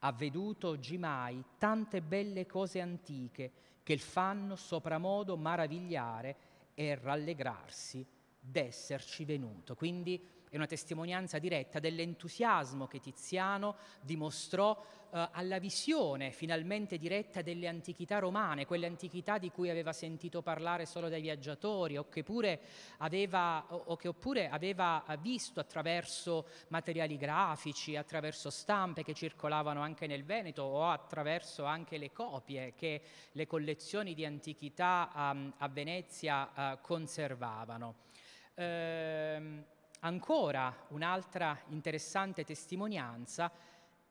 Ha veduto oggimai tante belle cose antiche che il fanno sopramodo maravigliare e rallegrarsi d'esserci venuto. Quindi è una testimonianza diretta dell'entusiasmo che Tiziano dimostrò eh, alla visione finalmente diretta delle antichità romane, quelle antichità di cui aveva sentito parlare solo dai viaggiatori o che, pure aveva, o, o che oppure aveva visto attraverso materiali grafici, attraverso stampe che circolavano anche nel Veneto o attraverso anche le copie che le collezioni di antichità um, a Venezia uh, conservavano. Ehm, ancora un'altra interessante testimonianza,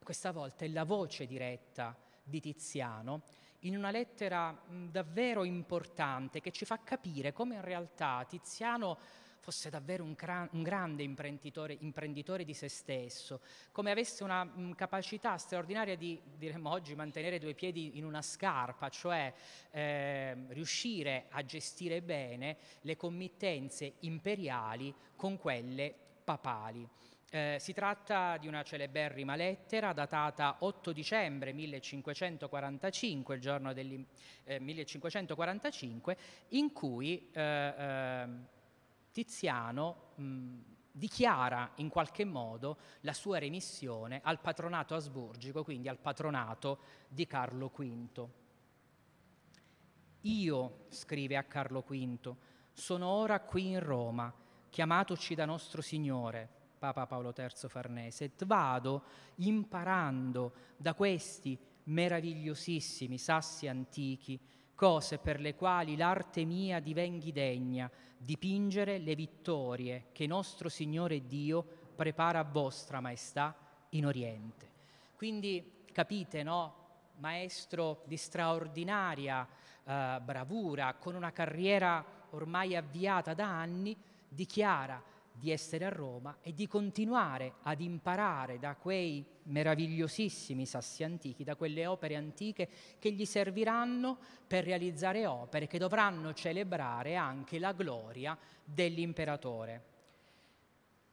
questa volta è la voce diretta di Tiziano, in una lettera davvero importante che ci fa capire come in realtà Tiziano fosse davvero un, cra- un grande imprenditore, imprenditore, di se stesso, come avesse una mh, capacità straordinaria di, diremmo oggi, mantenere due piedi in una scarpa, cioè eh, riuscire a gestire bene le committenze imperiali con quelle papali. Eh, si tratta di una celeberrima lettera datata 8 dicembre 1545, il giorno del eh, 1545, in cui eh, ehm, Tiziano mh, dichiara in qualche modo la sua remissione al patronato asburgico, quindi al patronato di Carlo V. Io, scrive a Carlo V, sono ora qui in Roma, chiamatoci da nostro Signore, Papa Paolo III Farnese, et vado imparando da questi meravigliosissimi sassi antichi cose per le quali l'arte mia divenghi degna, dipingere le vittorie che nostro Signore Dio prepara a vostra maestà in Oriente. Quindi capite, no? Maestro di straordinaria eh, bravura, con una carriera ormai avviata da anni, dichiara di essere a Roma e di continuare ad imparare da quei meravigliosissimi sassi antichi, da quelle opere antiche che gli serviranno per realizzare opere che dovranno celebrare anche la gloria dell'imperatore.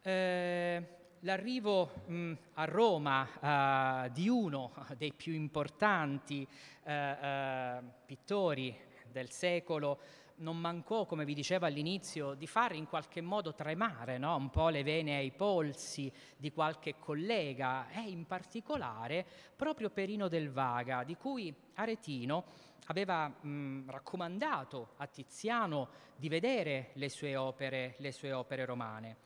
Eh, l'arrivo mh, mm, a Roma eh, di uno dei più importanti eh, eh pittori del secolo non mancò, come vi dicevo all'inizio, di far in qualche modo tremare no? un po' le vene ai polsi di qualche collega e in particolare proprio Perino del Vaga, di cui Aretino aveva mh, raccomandato a Tiziano di vedere le sue opere, le sue opere romane.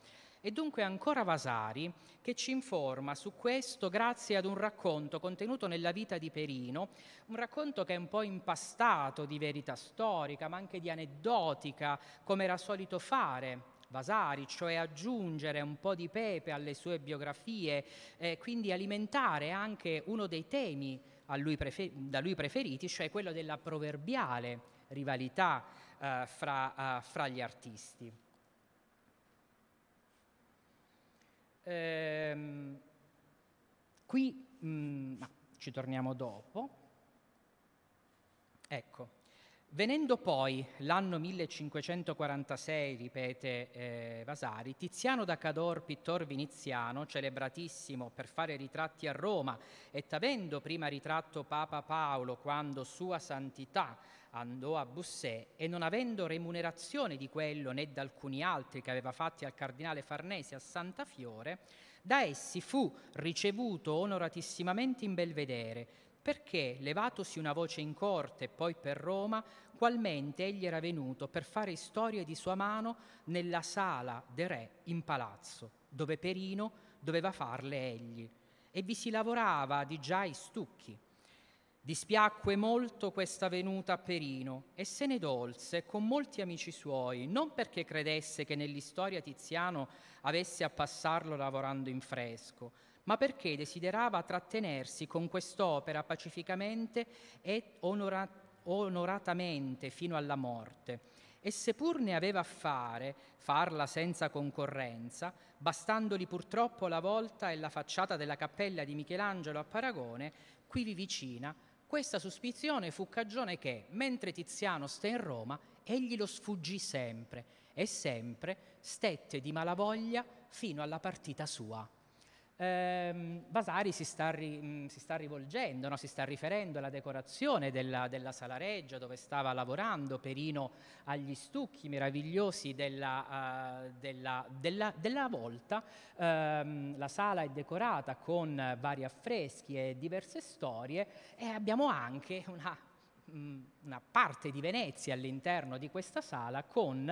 E dunque ancora Vasari che ci informa su questo grazie ad un racconto contenuto nella vita di Perino, un racconto che è un po' impastato di verità storica, ma anche di aneddotica, come era solito fare Vasari, cioè aggiungere un po' di pepe alle sue biografie, eh, quindi alimentare anche uno dei temi lui prefer- da lui preferiti, cioè quello della proverbiale rivalità eh, fra, eh, fra gli artisti. Ehm, qui, mh, mm, ci torniamo dopo. Ecco, Venendo poi l'anno 1546, ripete eh, Vasari, Tiziano da Cador, pittor viniziano, celebratissimo per fare ritratti a Roma, e avendo prima ritratto Papa Paolo quando Sua Santità andò a Bussè e non avendo remunerazione di quello né da alcuni altri che aveva fatti al cardinale Farnese a Santa Fiore, da essi fu ricevuto onoratissimamente in Belvedere, perché, levatosi una voce in corte e poi per Roma, qualmente egli era venuto per fare storie di sua mano nella sala del re in palazzo, dove Perino doveva farle egli, e vi si lavorava di già i stucchi. Dispiacque molto questa venuta a Perino e se ne dolse con molti amici suoi, non perché credesse che nell'istoria Tiziano avesse a passarlo lavorando in fresco, ma perché desiderava trattenersi con quest'opera pacificamente e onorat- onoratamente fino alla morte. E seppur ne aveva a fare, farla senza concorrenza, bastandoli purtroppo la volta e la facciata della cappella di Michelangelo a Paragone, quivi vicina, questa suspizione fu cagione che, mentre Tiziano stè in Roma, egli lo sfuggì sempre e sempre stette di malavoglia fino alla partita sua ehm, Vasari si sta, ri, si sta rivolgendo, no? si sta riferendo alla decorazione della, della, sala reggia dove stava lavorando, Perino agli stucchi meravigliosi della, uh, della, della volta. Ehm, la sala è decorata con vari affreschi e diverse storie e abbiamo anche una... Mh, una parte di Venezia all'interno di questa sala con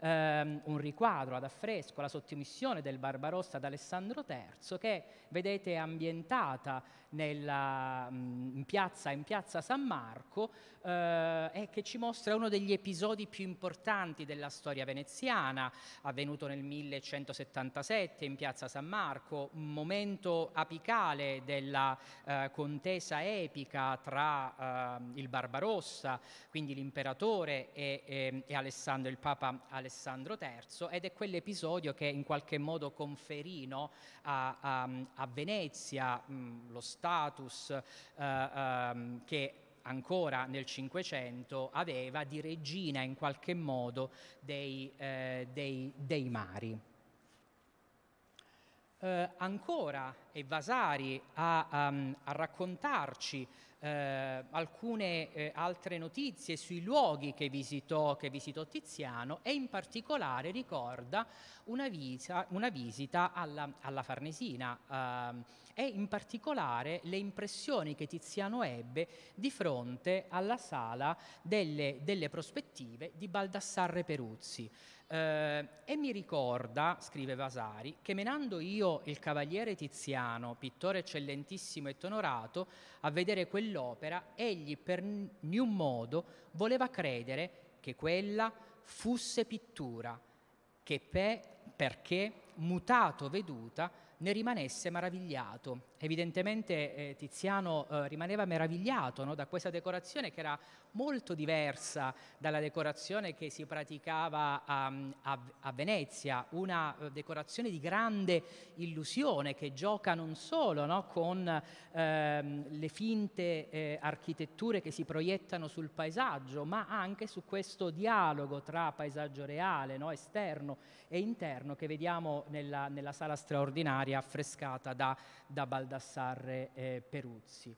ehm, un riquadro ad affresco, la sottomissione del Barbarossa ad Alessandro III, che vedete ambientata nella, in, piazza, in, piazza, San Marco eh, e che ci mostra uno degli episodi più importanti della storia veneziana, avvenuto nel 1177 in piazza San Marco, un momento apicale della eh, contesa epica tra eh, il Barbarossa Augusta, quindi l'imperatore e, e, ehm, e Alessandro, il Papa Alessandro III, ed è quell'episodio che in qualche modo conferì no, a, a, a, Venezia mh, lo status uh, um, che ancora nel Cinquecento aveva di regina in qualche modo dei, eh, dei, dei mari. Eh, ancora e Vasari a, um, ehm, a raccontarci eh, alcune eh, altre notizie sui luoghi che visitò, che visitò, Tiziano e in particolare ricorda una, visa, una visita alla, alla Farnesina eh, e in particolare le impressioni che Tiziano ebbe di fronte alla sala delle, delle prospettive di Baldassarre Peruzzi. Eh, e mi ricorda, scrive Vasari, che menando io il cavaliere Tiziano, pittore eccellentissimo e onorato, a vedere quell'opera, egli per niun modo voleva credere che quella fusse pittura, che pe, perché mutato veduta ne rimanesse maravigliato evidentemente eh, Tiziano eh, rimaneva meravigliato no, da questa decorazione che era molto diversa dalla decorazione che si praticava a, ehm, a, a Venezia, una eh, decorazione di grande illusione che gioca non solo no, con ehm, le finte eh, architetture che si proiettano sul paesaggio, ma anche su questo dialogo tra paesaggio reale, no, esterno e interno che vediamo nella, nella sala straordinaria affrescata da, da Baldaccio. Baldassarre eh, Peruzzi.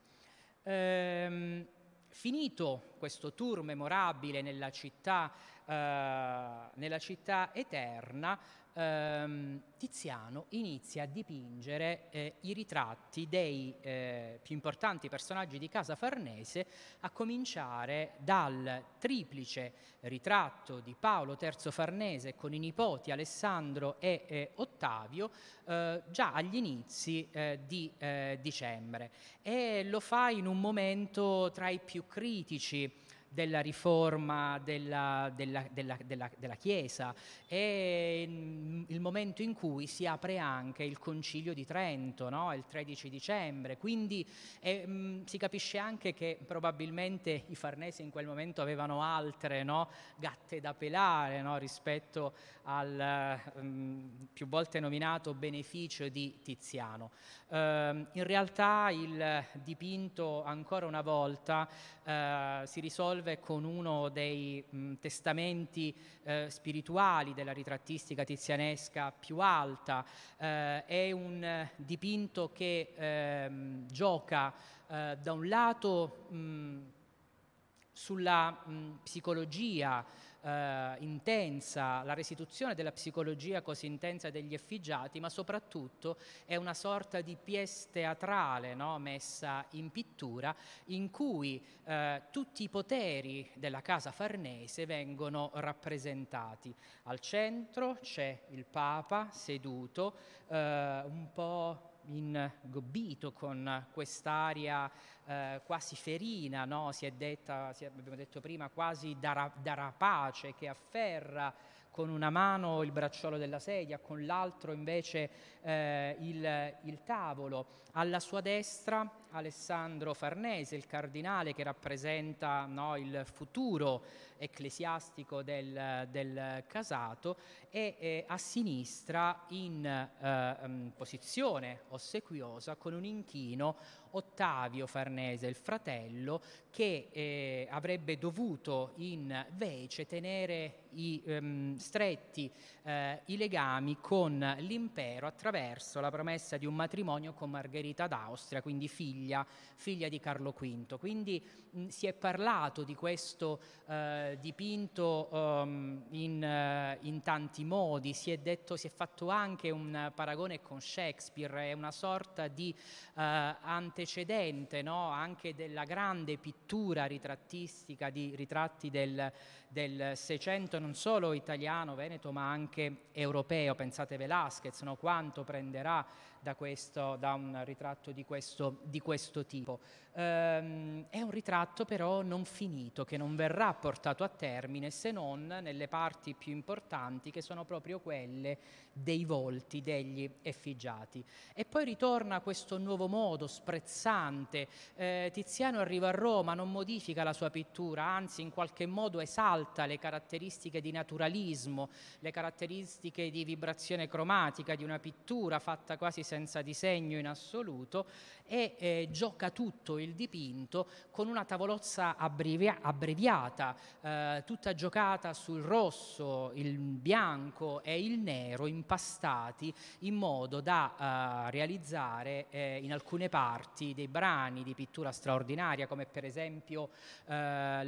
Ehm, finito questo tour memorabile nella città, eh, nella città eterna, ehm, Tiziano inizia a dipingere eh, i ritratti dei eh, più importanti personaggi di casa farnese, a cominciare dal triplice ritratto di Paolo III Farnese con i nipoti Alessandro e eh, Ottavio, eh, già agli inizi eh, di eh, dicembre. E lo fa in un momento tra i più critici della riforma della, della, della, della, Chiesa, e il momento in cui si apre anche il concilio di Trento, no? il 13 dicembre, quindi eh, mh, mm, si capisce anche che probabilmente i farnesi in quel momento avevano altre no? gatte da pelare no? rispetto al mh, mm, più volte nominato beneficio di Tiziano. Eh, in realtà il dipinto ancora una volta eh, si risolve risolve con uno dei mh, testamenti eh, spirituali della ritrattistica tizianesca più alta, eh, è un eh, dipinto che ehm, gioca eh, da un lato mh, sulla mh, psicologia, eh, intensa, la restituzione della psicologia così intensa degli effigiati, ma soprattutto è una sorta di pièce teatrale no? messa in pittura in cui eh, tutti i poteri della casa farnese vengono rappresentati. Al centro c'è il Papa seduto, eh, un po' ingobbito con quest'aria eh, quasi ferina, no? si è detta, si è, abbiamo detto prima, quasi da, da rapace che afferra con una mano il bracciolo della sedia, con l'altro invece eh, il, il tavolo. Alla sua destra Alessandro Farnese, il cardinale che rappresenta no, il futuro ecclesiastico del, del casato e eh, a sinistra in eh, mm, posizione ossequiosa con un inchino Ottavio Farnese, il fratello, che eh, avrebbe dovuto invece tenere i, ehm, stretti eh, i legami con l'impero attraverso attraverso la promessa di un matrimonio con Margherita d'Austria, quindi figlia, figlia di Carlo V. Quindi mh, si è parlato di questo eh, dipinto um, in, eh, in, tanti modi, si è, detto, si è fatto anche un paragone con Shakespeare, è una sorta di eh, antecedente no? anche della grande pittura ritrattistica di ritratti del del Seicento non solo italiano, veneto, ma anche europeo. Pensate Velasquez, no? quanto prenderà da, questo, da un ritratto di questo, di questo tipo. Ehm, è un ritratto però non finito, che non verrà portato a termine se non nelle parti più importanti che sono proprio quelle dei volti degli effigiati. E poi ritorna questo nuovo modo sprezzante. Eh, Tiziano arriva a Roma, non modifica la sua pittura, anzi in qualche modo esalta le caratteristiche di naturalismo, le caratteristiche di vibrazione cromatica di una pittura fatta quasi senza disegno in assoluto e eh, gioca tutto il dipinto con una tavolozza abbrevia abbreviata, eh, tutta giocata sul rosso, il bianco e il nero impastati in modo da eh, realizzare eh, in alcune parti dei brani di pittura straordinaria come per esempio eh, la,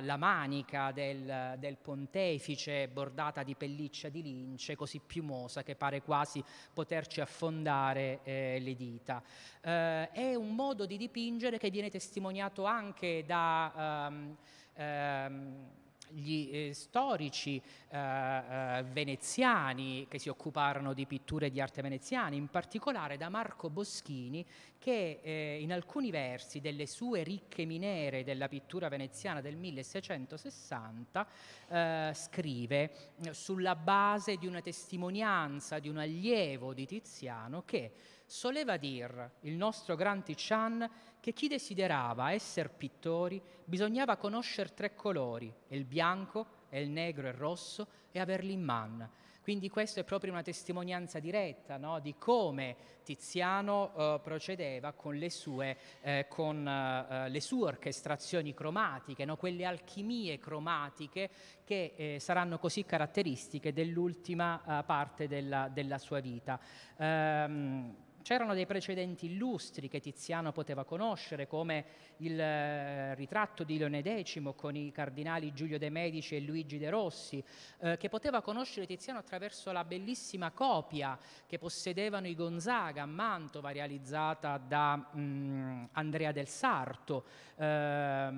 eh, la, manica del, del pontefice bordata di pelliccia di lince così piumosa che pare quasi poterci affondare arrotondare eh, le dita. Eh, è un modo di dipingere che viene testimoniato anche da... Um, um, gli eh, storici eh, eh, veneziani che si occuparono di pitture di arte veneziana, in particolare da Marco Boschini che eh, in alcuni versi delle sue ricche minere della pittura veneziana del 1660 eh, scrive eh, sulla base di una testimonianza di un allievo di Tiziano che soleva dir il nostro gran Tichan che chi desiderava esser pittori bisognava conoscere tre colori, il bianco, il negro e il rosso, e averli in man. Quindi questa è proprio una testimonianza diretta no? di come Tiziano eh, procedeva con, le sue, eh, con eh, eh le sue, orchestrazioni cromatiche, no? quelle alchimie cromatiche che eh, saranno così caratteristiche dell'ultima eh, parte della, della sua vita. Eh, C'erano dei precedenti illustri che Tiziano poteva conoscere, come il eh, ritratto di Leone X con i cardinali Giulio De Medici e Luigi De Rossi, eh, che poteva conoscere Tiziano attraverso la bellissima copia che possedevano i Gonzaga a Mantova, realizzata da mh, mm, Andrea del Sarto. Eh,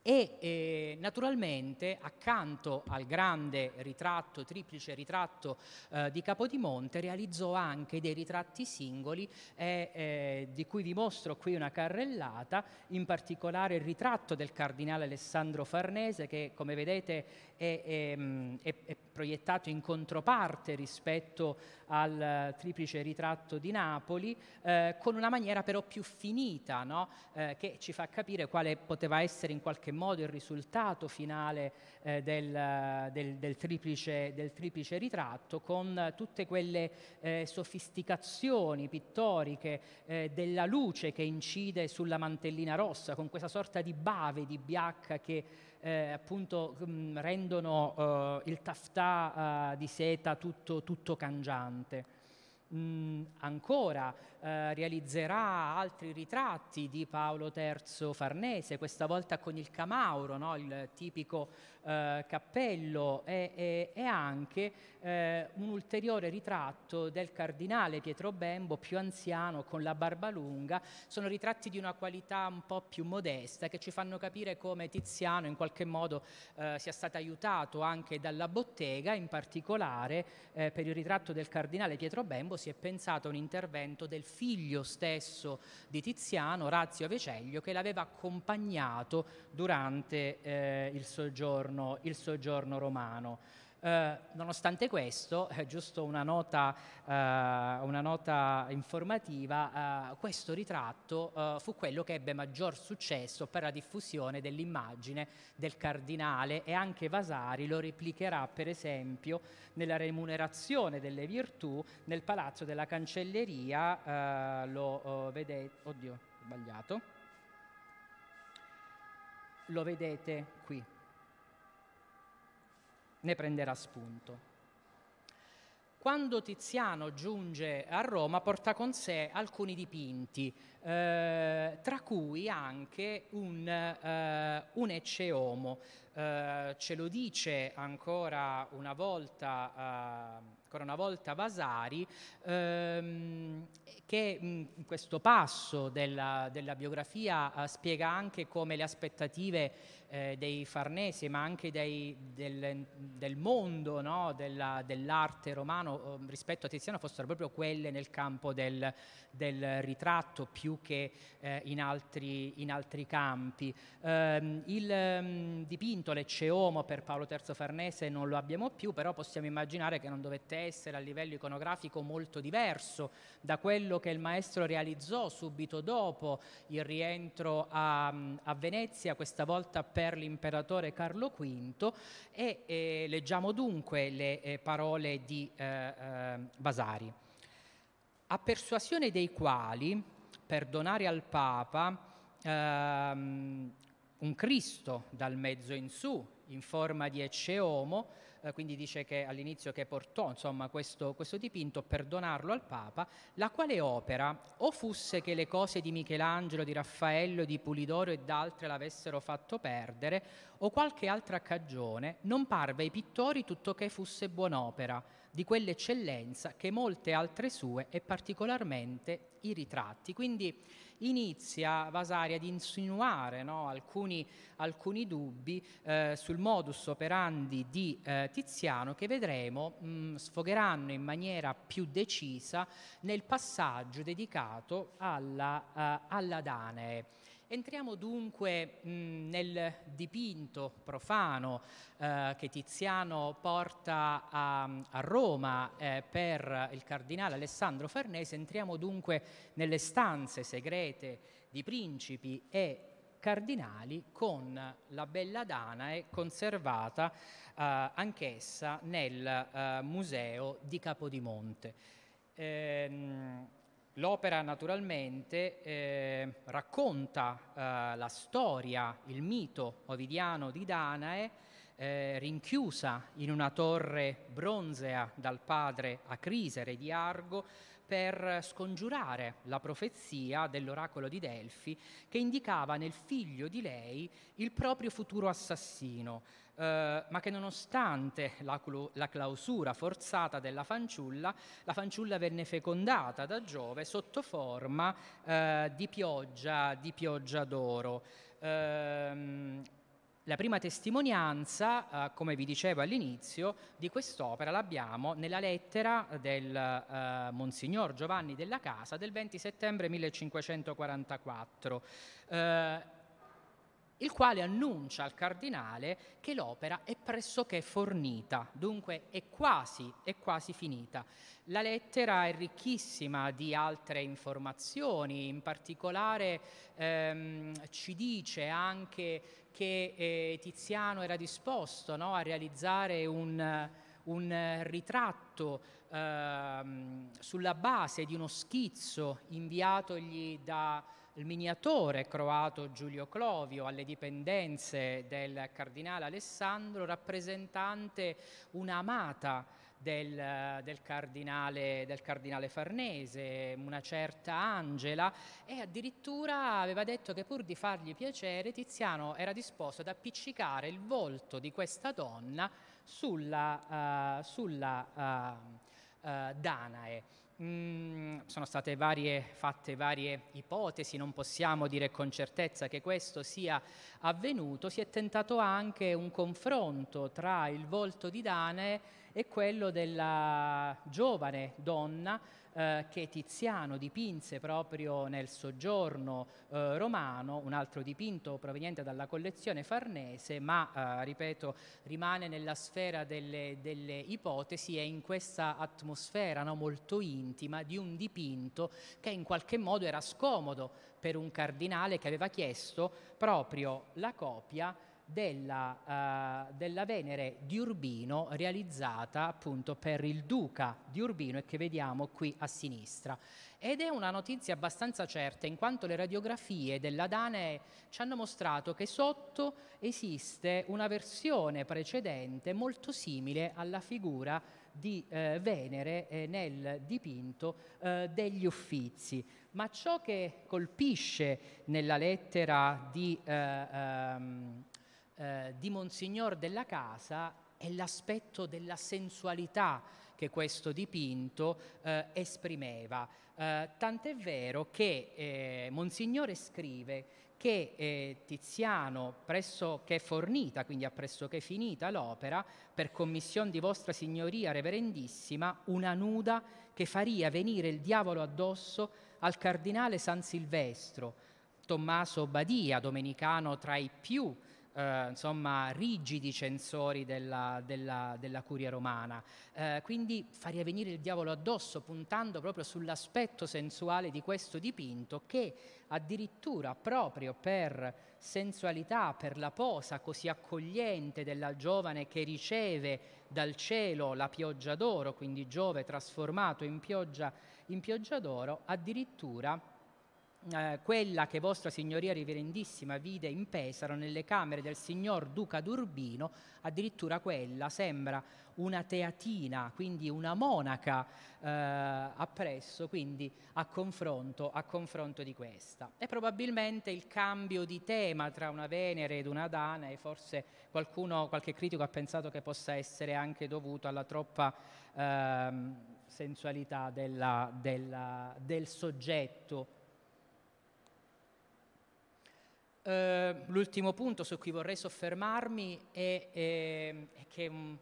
e eh, naturalmente accanto al grande ritratto, triplice ritratto eh, di Capodimonte, realizzò anche dei ritratti singoli eh, di cui vi mostro qui una carrellata, in particolare il ritratto del cardinale Alessandro Farnese che come vedete è, è, ehm, è, è proiettato in controparte rispetto al triplice ritratto di Napoli, eh, con una maniera però più finita, no? eh, che ci fa capire quale poteva essere in qualche modo il risultato finale eh, del, del, del, triplice, del, triplice, ritratto, con tutte quelle eh, sofisticazioni pittoriche eh, della luce che incide sulla mantellina rossa, con questa sorta di bave, di biacca che eh, appunto mh, mm, rendono eh, il taftà eh, di seta tutto, tutto cangiante. Mm, ancora eh, realizzerà altri ritratti di Paolo III Farnese, questa volta con il Camauro, no? il tipico eh, cappello, e, e, e anche eh, un ulteriore ritratto del cardinale Pietro Bembo, più anziano, con la barba lunga. Sono ritratti di una qualità un po' più modesta che ci fanno capire come Tiziano in qualche modo eh, sia stato aiutato anche dalla bottega, in particolare eh, per il ritratto del cardinale Pietro Bembo si è pensato a un intervento del figlio stesso di Tiziano, Razio Aveceglio, che l'aveva accompagnato durante eh, il, soggiorno, il soggiorno romano. Eh, nonostante questo, eh, giusto una nota, eh, una nota informativa, eh, questo ritratto eh, fu quello che ebbe maggior successo per la diffusione dell'immagine del cardinale e anche Vasari lo replicherà per esempio nella remunerazione delle virtù nel palazzo della cancelleria, eh, lo vedete, oddio, sbagliato, lo vedete qui ne prenderà spunto. Quando Tiziano giunge a Roma porta con sé alcuni dipinti, eh, tra cui anche un, eh, un Ecce Homo. Eh, ce lo dice ancora una volta, eh, ancora una volta Vasari, ehm, che in mm, questo passo della, della biografia eh, spiega anche come le aspettative eh, dei Farnese, ma anche dei, del, del, mondo no? Della, dell'arte romano eh, rispetto a Tiziano fossero proprio quelle nel campo del, del ritratto più che eh, in, altri, in, altri, campi. Um, il um, dipinto Lecce Homo per Paolo III Farnese non lo abbiamo più, però possiamo immaginare che non dovette essere a livello iconografico molto diverso da quello che il maestro realizzò subito dopo il rientro a, a Venezia, questa volta per per l'imperatore Carlo V e eh, leggiamo dunque le eh, parole di eh, eh, Vasari. A persuasione dei quali, per donare al Papa ehm, un Cristo dal mezzo in su, in forma di ecceomo, eh, quindi dice che all'inizio che portò insomma, questo, questo dipinto perdonarlo al Papa, la quale opera o fosse che le cose di Michelangelo, di Raffaello, di Pulidoro e d'altre l'avessero fatto perdere, o qualche altra cagione, non parve ai pittori tutto che fosse buon'opera di quell'eccellenza che molte altre sue e particolarmente i ritratti. Quindi inizia Vasari ad insinuare no, alcuni, alcuni, dubbi eh, sul modus operandi di eh, Tiziano che vedremo mh, mm, sfogheranno in maniera più decisa nel passaggio dedicato alla, uh, alla Danae. Entriamo dunque mh, nel dipinto profano eh, che Tiziano porta a, a Roma eh, per il cardinale Alessandro Farnese, entriamo dunque nelle stanze segrete di principi e cardinali con la Bella Danae conservata eh, anch'essa nel eh, museo di Capodimonte. Ehm, L'opera naturalmente eh, racconta eh, la storia, il mito ovidiano di Danae, eh, rinchiusa in una torre bronzea dal padre Acrise, re di Argo, per scongiurare la profezia dell'oracolo di Delfi che indicava nel figlio di lei il proprio futuro assassino. Eh, ma che nonostante la, la, clausura forzata della fanciulla, la fanciulla venne fecondata da Giove sotto forma eh, di pioggia, di pioggia d'oro. Ehm, la prima testimonianza, eh, come vi dicevo all'inizio, di quest'opera l'abbiamo nella lettera del eh, Monsignor Giovanni della Casa del 20 settembre 1544. Eh, il quale annuncia al cardinale che l'opera è pressoché fornita, dunque è quasi, è quasi finita. La lettera è ricchissima di altre informazioni, in particolare ehm, ci dice anche che eh, Tiziano era disposto no, a realizzare un un ritratto ehm, sulla base di uno schizzo inviatogli da il miniatore croato Giulio Clovio alle dipendenze del cardinale Alessandro, rappresentante un'amata del, del, cardinale, del cardinale Farnese, una certa Angela, e addirittura aveva detto che pur di fargli piacere Tiziano era disposto ad appiccicare il volto di questa donna sulla, uh, sulla uh, uh, Danae. Mm, sono state varie, fatte varie ipotesi, non possiamo dire con certezza che questo sia avvenuto, si è tentato anche un confronto tra il volto di Dane è quello della giovane donna eh, che Tiziano dipinse proprio nel soggiorno eh, romano, un altro dipinto proveniente dalla collezione farnese, ma eh, ripeto rimane nella sfera delle, delle ipotesi e in questa atmosfera no, molto intima di un dipinto che in qualche modo era scomodo per un cardinale che aveva chiesto proprio la copia della, uh, della, Venere di Urbino realizzata appunto per il duca di Urbino e che vediamo qui a sinistra. Ed è una notizia abbastanza certa in quanto le radiografie della Danae ci hanno mostrato che sotto esiste una versione precedente molto simile alla figura di eh, Venere eh, nel dipinto eh, degli Uffizi. Ma ciò che colpisce nella lettera di... Eh, ehm, eh, di Monsignor della Casa è l'aspetto della sensualità che questo dipinto eh, esprimeva. Eh, tant'è vero che eh, Monsignore scrive che eh, Tiziano, pressoché fornita, quindi ha pressoché finita l'opera, per commissione di vostra signoria reverendissima, una nuda che faria venire il diavolo addosso al cardinale San Silvestro, Tommaso Badia, domenicano tra i più eh, insomma, rigidi censori della, della, della curia romana. Eh, quindi fa riavvenire il diavolo addosso puntando proprio sull'aspetto sensuale di questo dipinto che addirittura proprio per sensualità, per la posa così accogliente della giovane che riceve dal cielo la pioggia d'oro, quindi Giove trasformato in pioggia, in pioggia d'oro, addirittura eh, quella che vostra signoria riverendissima vide in Pesaro nelle camere del signor Duca d'Urbino, addirittura quella sembra una teatina, quindi una monaca eh, appresso, quindi a confronto, a confronto di questa. E probabilmente il cambio di tema tra una Venere ed una Dana, e forse qualcuno, qualche critico ha pensato che possa essere anche dovuto alla troppa... Eh, sensualità della, della, del soggetto Ehm, l'ultimo punto su cui vorrei soffermarmi è, è, ehm, è che è un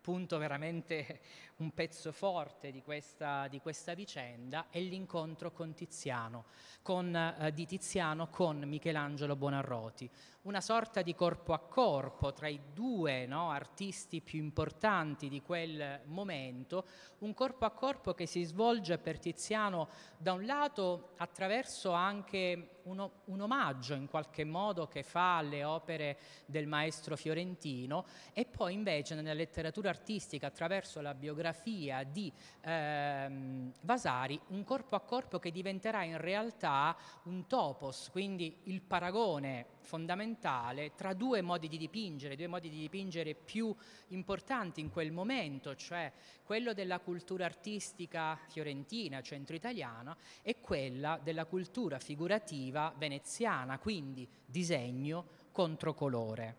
punto veramente un pezzo forte di questa, di questa vicenda è l'incontro con Tiziano, con, eh, di Tiziano con Michelangelo Buonarroti, una sorta di corpo a corpo tra i due no, artisti più importanti di quel momento, un corpo a corpo che si svolge per Tiziano da un lato attraverso anche uno, un omaggio in qualche modo che fa alle opere del maestro fiorentino e poi invece nella letteratura artistica attraverso la biografia fotografia di ehm, Vasari, un corpo a corpo che diventerà in realtà un topos, quindi il paragone fondamentale tra due modi di dipingere, due modi di dipingere più importanti in quel momento, cioè quello della cultura artistica fiorentina, centro-italiana, e quella della cultura figurativa veneziana, quindi disegno contro colore.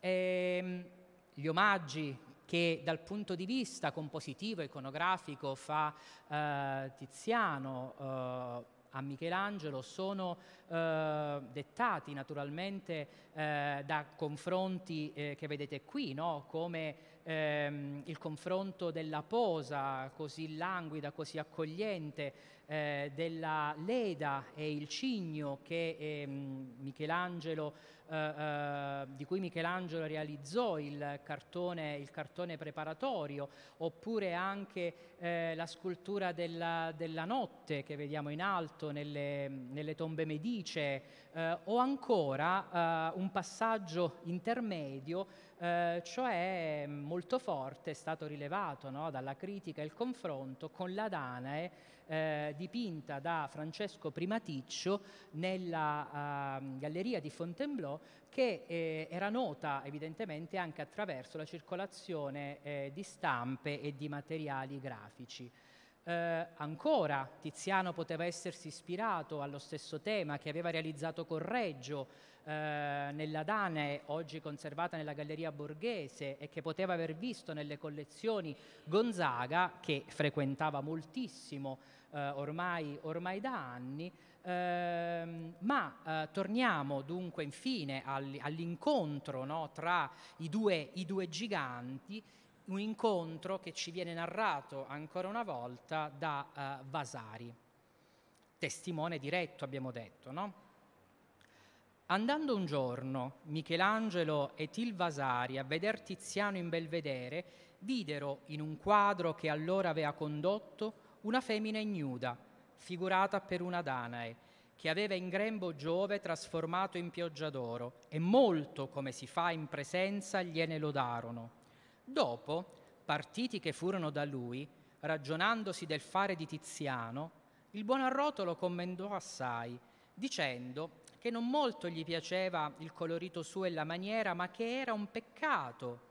E, ehm, gli omaggi che dal punto di vista compositivo, iconografico fa eh, Tiziano eh, a Michelangelo sono eh, dettati naturalmente eh, da confronti eh, che vedete qui, no? come ehm, il confronto della posa così languida, così accogliente eh, della Leda e il cigno che, ehm, eh, eh, di cui Michelangelo realizzò il cartone, il cartone preparatorio, oppure anche eh, la scultura della, della, notte che vediamo in alto nelle, nelle tombe medicee, eh, o ancora un passaggio intermedio eh, cioè molto forte, è stato rilevato no, dalla critica il confronto con la Danae eh, dipinta da Francesco Primaticcio nella eh, galleria di Fontainebleau che eh, era nota evidentemente anche attraverso la circolazione eh, di stampe e di materiali grafici eh, ancora Tiziano poteva essersi ispirato allo stesso tema che aveva realizzato Correggio eh, nella Dane, oggi conservata nella Galleria Borghese, e che poteva aver visto nelle collezioni Gonzaga, che frequentava moltissimo eh, ormai, ormai, da anni. Ehm, ma eh, torniamo dunque infine all, all'incontro no, tra i due, i due giganti un incontro che ci viene narrato ancora una volta da uh, Vasari, testimone diretto abbiamo detto, no? Andando un giorno Michelangelo e Til Vasari a veder Tiziano in Belvedere, videro in un quadro che allora aveva condotto una femmina ignuda, figurata per una Danae, che aveva in grembo Giove trasformato in pioggia d'oro, e molto, come si fa in presenza, gliene lodarono. Dopo, partiti che furono da lui, ragionandosi del fare di Tiziano, il buon Arrotolo commendò assai, dicendo che non molto gli piaceva il colorito suo e la maniera, ma che era un peccato,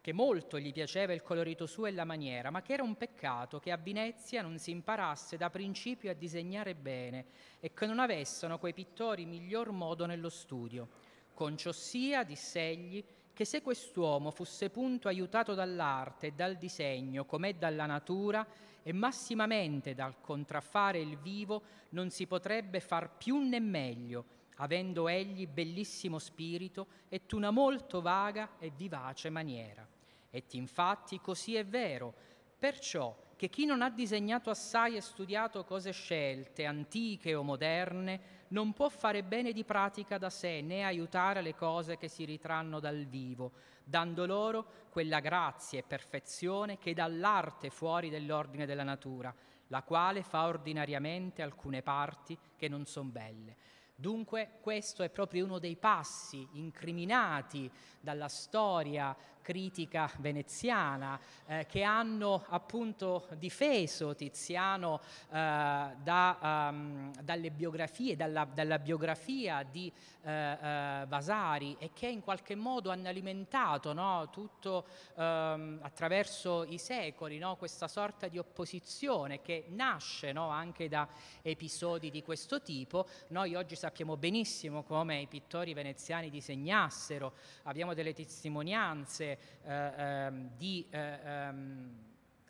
che molto gli piaceva il colorito suo e la maniera, ma che era un peccato che a Venezia non si imparasse da principio a disegnare bene e che non avessero quei pittori miglior modo nello studio. Con ciò sia, diss'egli, che se quest'uomo fosse punto aiutato dall'arte e dal disegno, com'è dalla natura, e massimamente dal contraffare il vivo, non si potrebbe far più né meglio, avendo egli bellissimo spirito et una molto vaga e vivace maniera. Et infatti così è vero, perciò che chi non ha disegnato assai e studiato cose scelte, antiche o moderne, non può fare bene di pratica da sé né aiutare le cose che si ritranno dal vivo, dando loro quella grazia e perfezione che dall'arte fuori dell'ordine della natura, la quale fa ordinariamente alcune parti che non sono belle. Dunque questo è proprio uno dei passi incriminati dalla storia critica veneziana eh, che hanno appunto difeso Tiziano eh, da, um, dalle biografie, dalla, dalla biografia di eh, eh, Vasari e che in qualche modo hanno alimentato no, tutto ehm, attraverso i secoli no, questa sorta di opposizione che nasce no, anche da episodi di questo tipo. Noi oggi sappiamo sappiamo benissimo come i pittori veneziani disegnassero, abbiamo delle testimonianze eh, eh, di... Eh, ehm,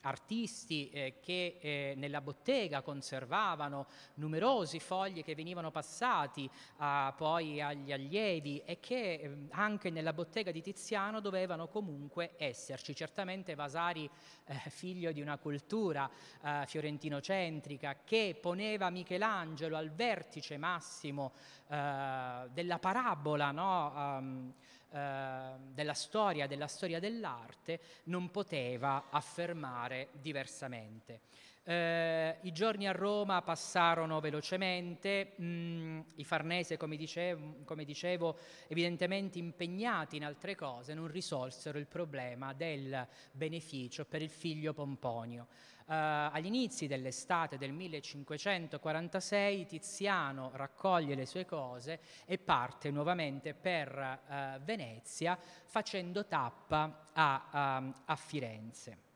artisti eh, che eh, nella bottega conservavano numerosi fogli che venivano passati ah, poi agli allievi e che eh, anche nella bottega di Tiziano dovevano comunque esserci. Certamente Vasari, eh, figlio di una cultura eh, fiorentino-centrica che poneva Michelangelo al vertice massimo eh, della parabola, no? um, Ehm, della storia, della storia dell'arte, non poteva affermare diversamente. Eh, I giorni a Roma passarono velocemente, mh, mm, i Farnese, come dicevo, come dicevo, evidentemente impegnati in altre cose, non risolsero il problema del beneficio per il figlio Pomponio. Eh, agli inizi dell'estate del 1546 Tiziano raccoglie le sue cose e parte nuovamente per eh, Venezia facendo tappa a, ehm, a Firenze.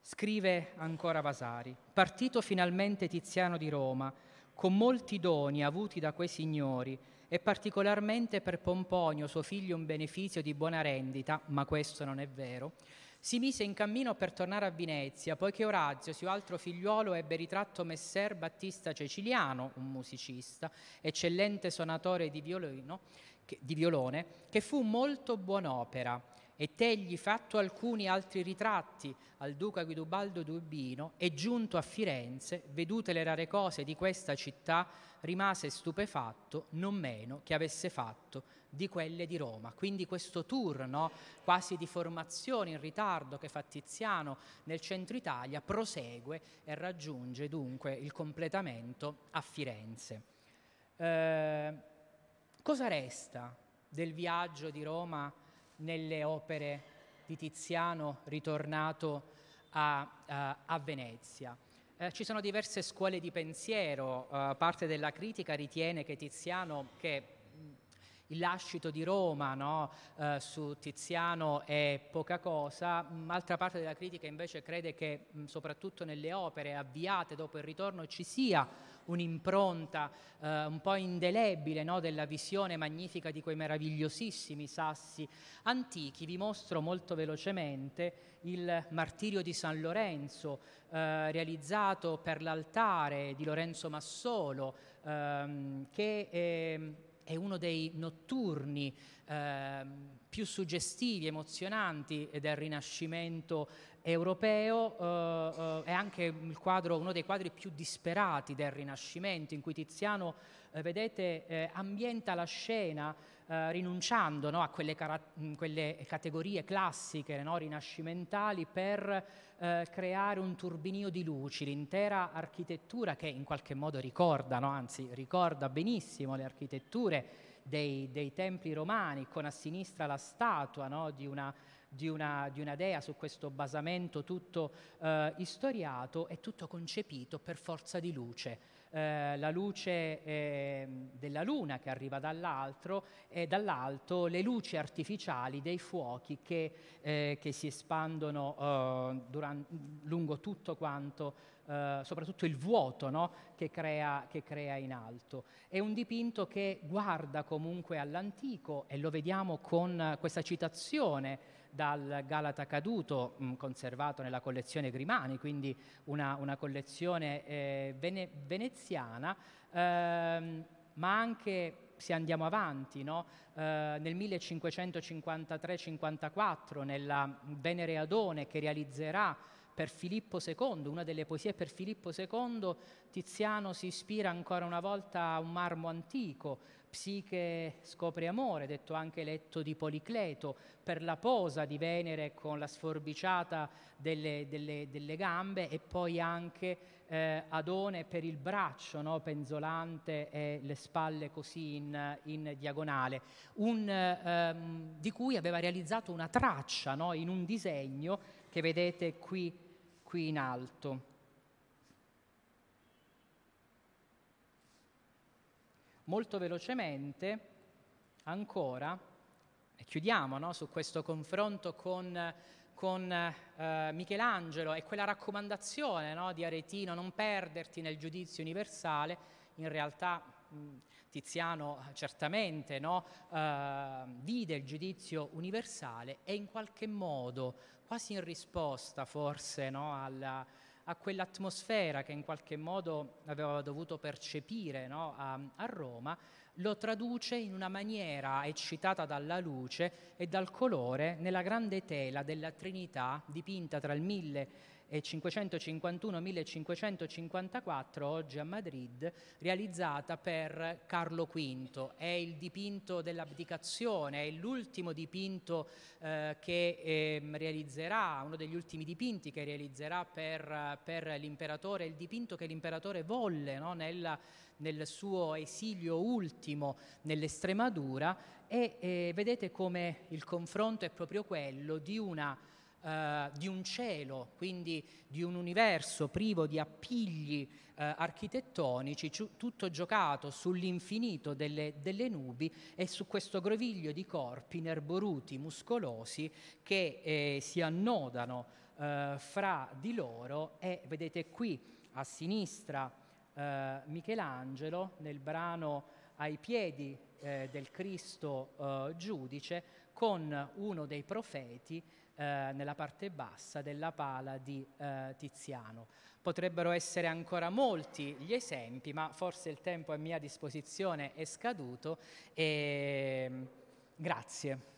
Scrive ancora Vasari, partito finalmente Tiziano di Roma, con molti doni avuti da quei signori, e particolarmente per Pomponio, suo figlio, un beneficio di buona rendita, ma questo non è vero, si mise in cammino per tornare a Venezia, poiché Orazio, suo altro figliuolo, ebbe ritratto Messer Battista Ceciliano, un musicista, eccellente sonatore di, violino, che, di violone, che fu molto buon'opera. E tegli fatto alcuni altri ritratti al duca Guidobaldo d'Urbino e giunto a Firenze, vedute le rare cose di questa città, rimase stupefatto non meno che avesse fatto di quelle di Roma. Quindi questo tour no, quasi di formazione in ritardo che fa Tiziano nel centro Italia prosegue e raggiunge dunque il completamento a Firenze. Eh, cosa resta del viaggio di Roma nelle opere di Tiziano ritornato a, a, a Venezia? Eh, ci sono diverse scuole di pensiero, eh, parte della critica ritiene che Tiziano, che il lascito di Roma no? eh, su Tiziano è poca cosa, un'altra mm, parte della critica invece crede che mh, mm, soprattutto nelle opere avviate dopo il ritorno ci sia un'impronta eh, un po' indelebile no? della visione magnifica di quei meravigliosissimi sassi antichi. Vi mostro molto velocemente il martirio di San Lorenzo, eh, realizzato per l'altare di Lorenzo Massolo, ehm, che... Eh, è uno dei notturni eh, più suggestivi, emozionanti del Rinascimento europeo, eh, eh, è anche quadro, uno dei quadri più disperati del Rinascimento, in cui Tiziano, eh, vedete, eh, ambienta la scena eh, rinunciando no, a quelle, cara- quelle, categorie classiche no, rinascimentali per eh, creare un turbinio di luci, l'intera architettura che in qualche modo ricorda, no, anzi ricorda benissimo le architetture dei, dei templi romani, con a sinistra la statua di una di una, di una dea su questo basamento tutto eh, istoriato è tutto concepito per forza di luce. Eh, la luce eh, della luna che arriva dall'altro e dall'alto le luci artificiali dei fuochi che, eh, che si espandono eh, durante, lungo tutto quanto Uh, soprattutto il vuoto no? che, crea, che, crea, in alto. È un dipinto che guarda comunque all'antico e lo vediamo con questa citazione dal Galata Caduto, mh, conservato nella collezione Grimani, quindi una, una collezione eh, vene, veneziana, ehm, ma anche se andiamo avanti, no? eh, nel 1553-54, nella Venere Adone che realizzerà per Filippo II, una delle poesie per Filippo II, Tiziano si ispira ancora una volta a un marmo antico, Psiche scopre amore, detto anche letto di Policleto, per la posa di Venere con la sforbiciata delle, delle, delle gambe e poi anche eh, Adone per il braccio no, penzolante e le spalle così in, in diagonale, un, ehm, di cui aveva realizzato una traccia no, in un disegno che vedete qui, qui in alto. molto velocemente ancora, e chiudiamo no, su questo confronto con, con eh, Michelangelo e quella raccomandazione no, di Aretino, non perderti nel giudizio universale, in realtà mh, Tiziano certamente no, eh, vide il giudizio universale e in qualche modo, quasi in risposta forse alla, a quell'atmosfera che in qualche modo aveva dovuto percepire no, a, a Roma, lo traduce in una maniera eccitata dalla luce e dal colore nella grande tela della Trinità dipinta tra il 1000 e 551-1554 oggi a Madrid, realizzata per Carlo V. È il dipinto dell'abdicazione, è l'ultimo dipinto eh, che ehm, realizzerà, uno degli ultimi dipinti che realizzerà per, per l'imperatore, il dipinto che l'imperatore volle no, nella, nel suo esilio ultimo nell'Estremadura e eh, vedete come il confronto è proprio quello di una eh, di un cielo, quindi di un universo privo di appigli eh, architettonici, ciu- tutto giocato sull'infinito delle, delle, nubi e su questo groviglio di corpi nerboruti, muscolosi, che eh, si annodano eh, fra di loro e vedete qui a sinistra eh, Michelangelo nel brano ai piedi del Cristo giudice con uno dei profeti eh, nella parte bassa della pala di eh, Tiziano. Potrebbero essere ancora molti gli esempi, ma forse il tempo a mia disposizione è scaduto e ehm, grazie.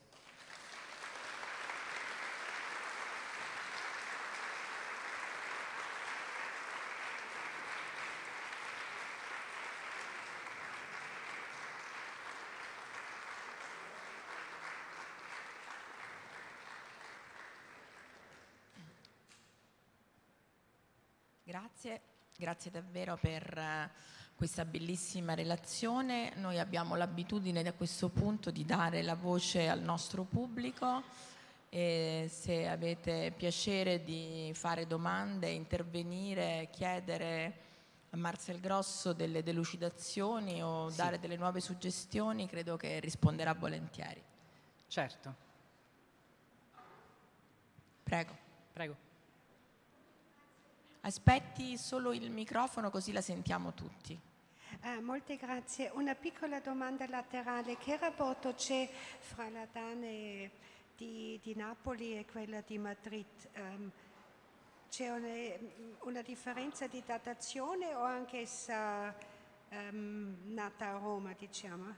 Grazie, grazie davvero per eh, questa bellissima relazione. Noi abbiamo l'abitudine da questo punto di dare la voce al nostro pubblico e se avete piacere di fare domande, intervenire, chiedere a Marcel Grosso delle delucidazioni o sì. dare delle nuove suggestioni, credo che risponderà volentieri. Certo. Prego. Prego. Aspetti solo il microfono così la sentiamo tutti. Eh, molte grazie. Una piccola domanda laterale. Che rapporto c'è fra la Dane di, di Napoli e quella di Madrid? Um, c'è una, eh, una, differenza di datazione o anche essa um, nata a Roma, diciamo?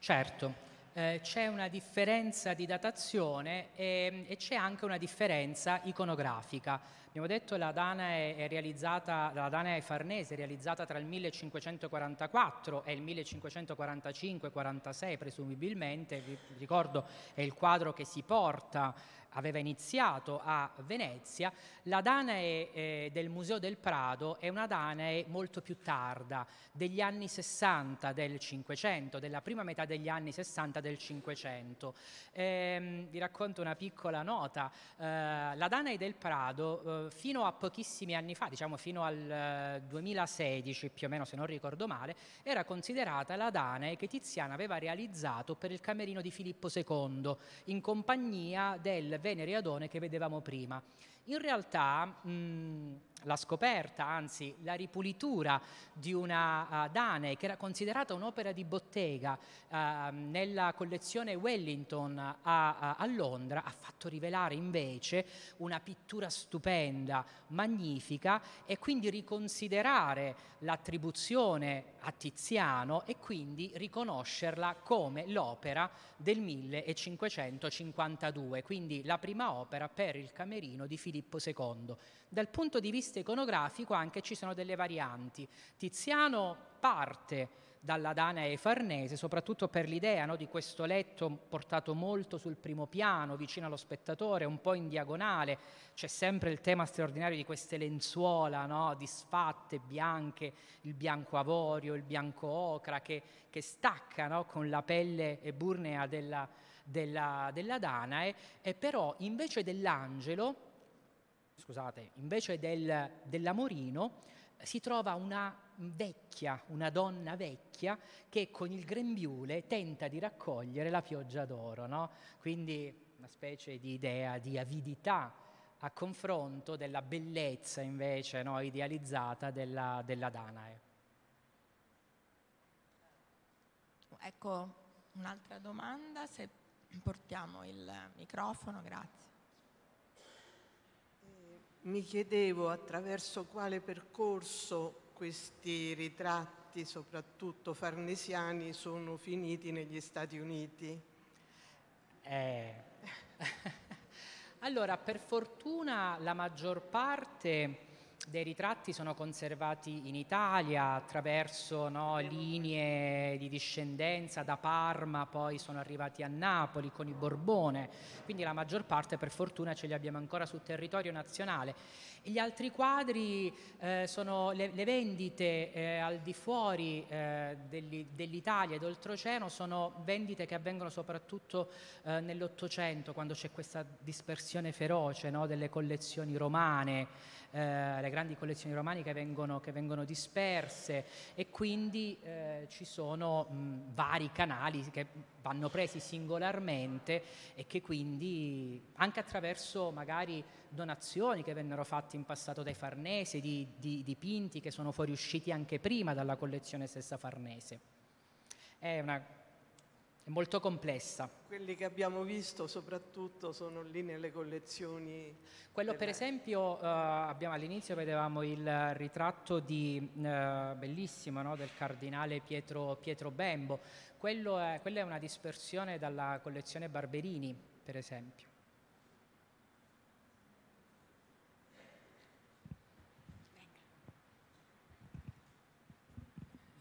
Certo. Eh, c'è una differenza di datazione e, ehm, e c'è anche una differenza iconografica. Abbiamo detto che la Dana è, realizzata, Danae Farnese è realizzata tra il 1544 e il 1545-46 presumibilmente, vi ricordo è il quadro che si porta aveva iniziato a Venezia, la Danae eh, del Museo del Prado è una Danae molto più tarda, degli anni 60 del 500, della prima metà degli anni 60 del 500. Ehm, vi racconto una piccola nota, eh, la Danae del Prado eh, fino a pochissimi anni fa, diciamo fino al 2016 eh, più o meno se non ricordo male, era considerata la Danae che Tiziana aveva realizzato per il camerino di Filippo II in compagnia del Venere e Adone che vedevamo prima. In realtà mh, la scoperta, anzi la ripulitura di una uh, eh, Dane che era considerata un'opera di bottega uh, nella collezione Wellington a, a, a, Londra, ha fatto rivelare invece una pittura stupenda, magnifica e quindi riconsiderare l'attribuzione a Tiziano e quindi riconoscerla come l'opera del 1552, quindi la prima opera per il Camerino di Filippo II. Dal punto di vista iconografico anche ci sono delle varianti. Tiziano parte dalla Dana e Farnese, soprattutto per l'idea no, di questo letto portato molto sul primo piano, vicino allo spettatore, un po' in diagonale. C'è sempre il tema straordinario di queste lenzuola no, disfatte, bianche, il bianco avorio, il bianco ocra, che, che stacca no, con la pelle eburnea della, della, della Danae, e però invece dell'angelo scusate, invece del, dell'amorino eh, si trova una vecchia, una donna vecchia che con il grembiule tenta di raccogliere la pioggia d'oro, no? Quindi una specie di idea di avidità a confronto della bellezza invece no? idealizzata della, della Danae. Ecco un'altra domanda, se portiamo il microfono, grazie mi chiedevo attraverso quale percorso questi ritratti, soprattutto farnesiani, sono finiti negli Stati Uniti. Eh. allora, per fortuna la maggior parte dei ritratti sono conservati in Italia attraverso no, linee di discendenza da Parma, poi sono arrivati a Napoli con i Borbone, quindi la maggior parte per fortuna ce li abbiamo ancora sul territorio nazionale. Gli altri quadri eh, sono le, le vendite eh, al di fuori eh, degli, dell'Italia ed oltreoceano, sono vendite che avvengono soprattutto eh, nell'Ottocento, quando c'è questa dispersione feroce no, delle collezioni romane eh, le grandi collezioni romane che vengono, che vengono disperse e quindi eh, ci sono mh, mm, vari canali che vanno presi singolarmente e che quindi anche attraverso magari donazioni che vennero fatte in passato dai Farnese, di, di dipinti che sono fuoriusciti anche prima dalla collezione stessa Farnese. È una è molto complessa. Quelli che abbiamo visto soprattutto sono lì nelle collezioni. Quello per esempio eh, abbiamo, all'inizio vedevamo il ritratto di, eh, bellissimo no? del cardinale Pietro, Pietro Bembo, è, quella è una dispersione dalla collezione Barberini per esempio.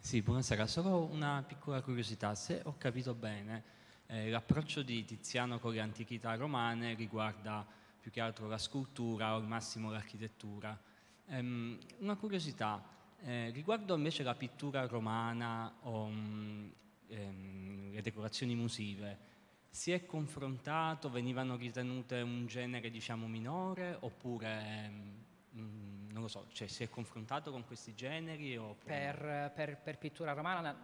Sì, buonasera. Solo una piccola curiosità. Se ho capito bene, eh, l'approccio di Tiziano con le antichità romane riguarda più che altro la scultura o al massimo l'architettura. Ehm, una curiosità, eh, riguardo invece la pittura romana o mh, mm, ehm, le decorazioni musive, si è confrontato, venivano ritenute un genere diciamo minore oppure mh, mm, non lo so, cioè, si è confrontato con questi generi? Per, per, per, pittura romana na-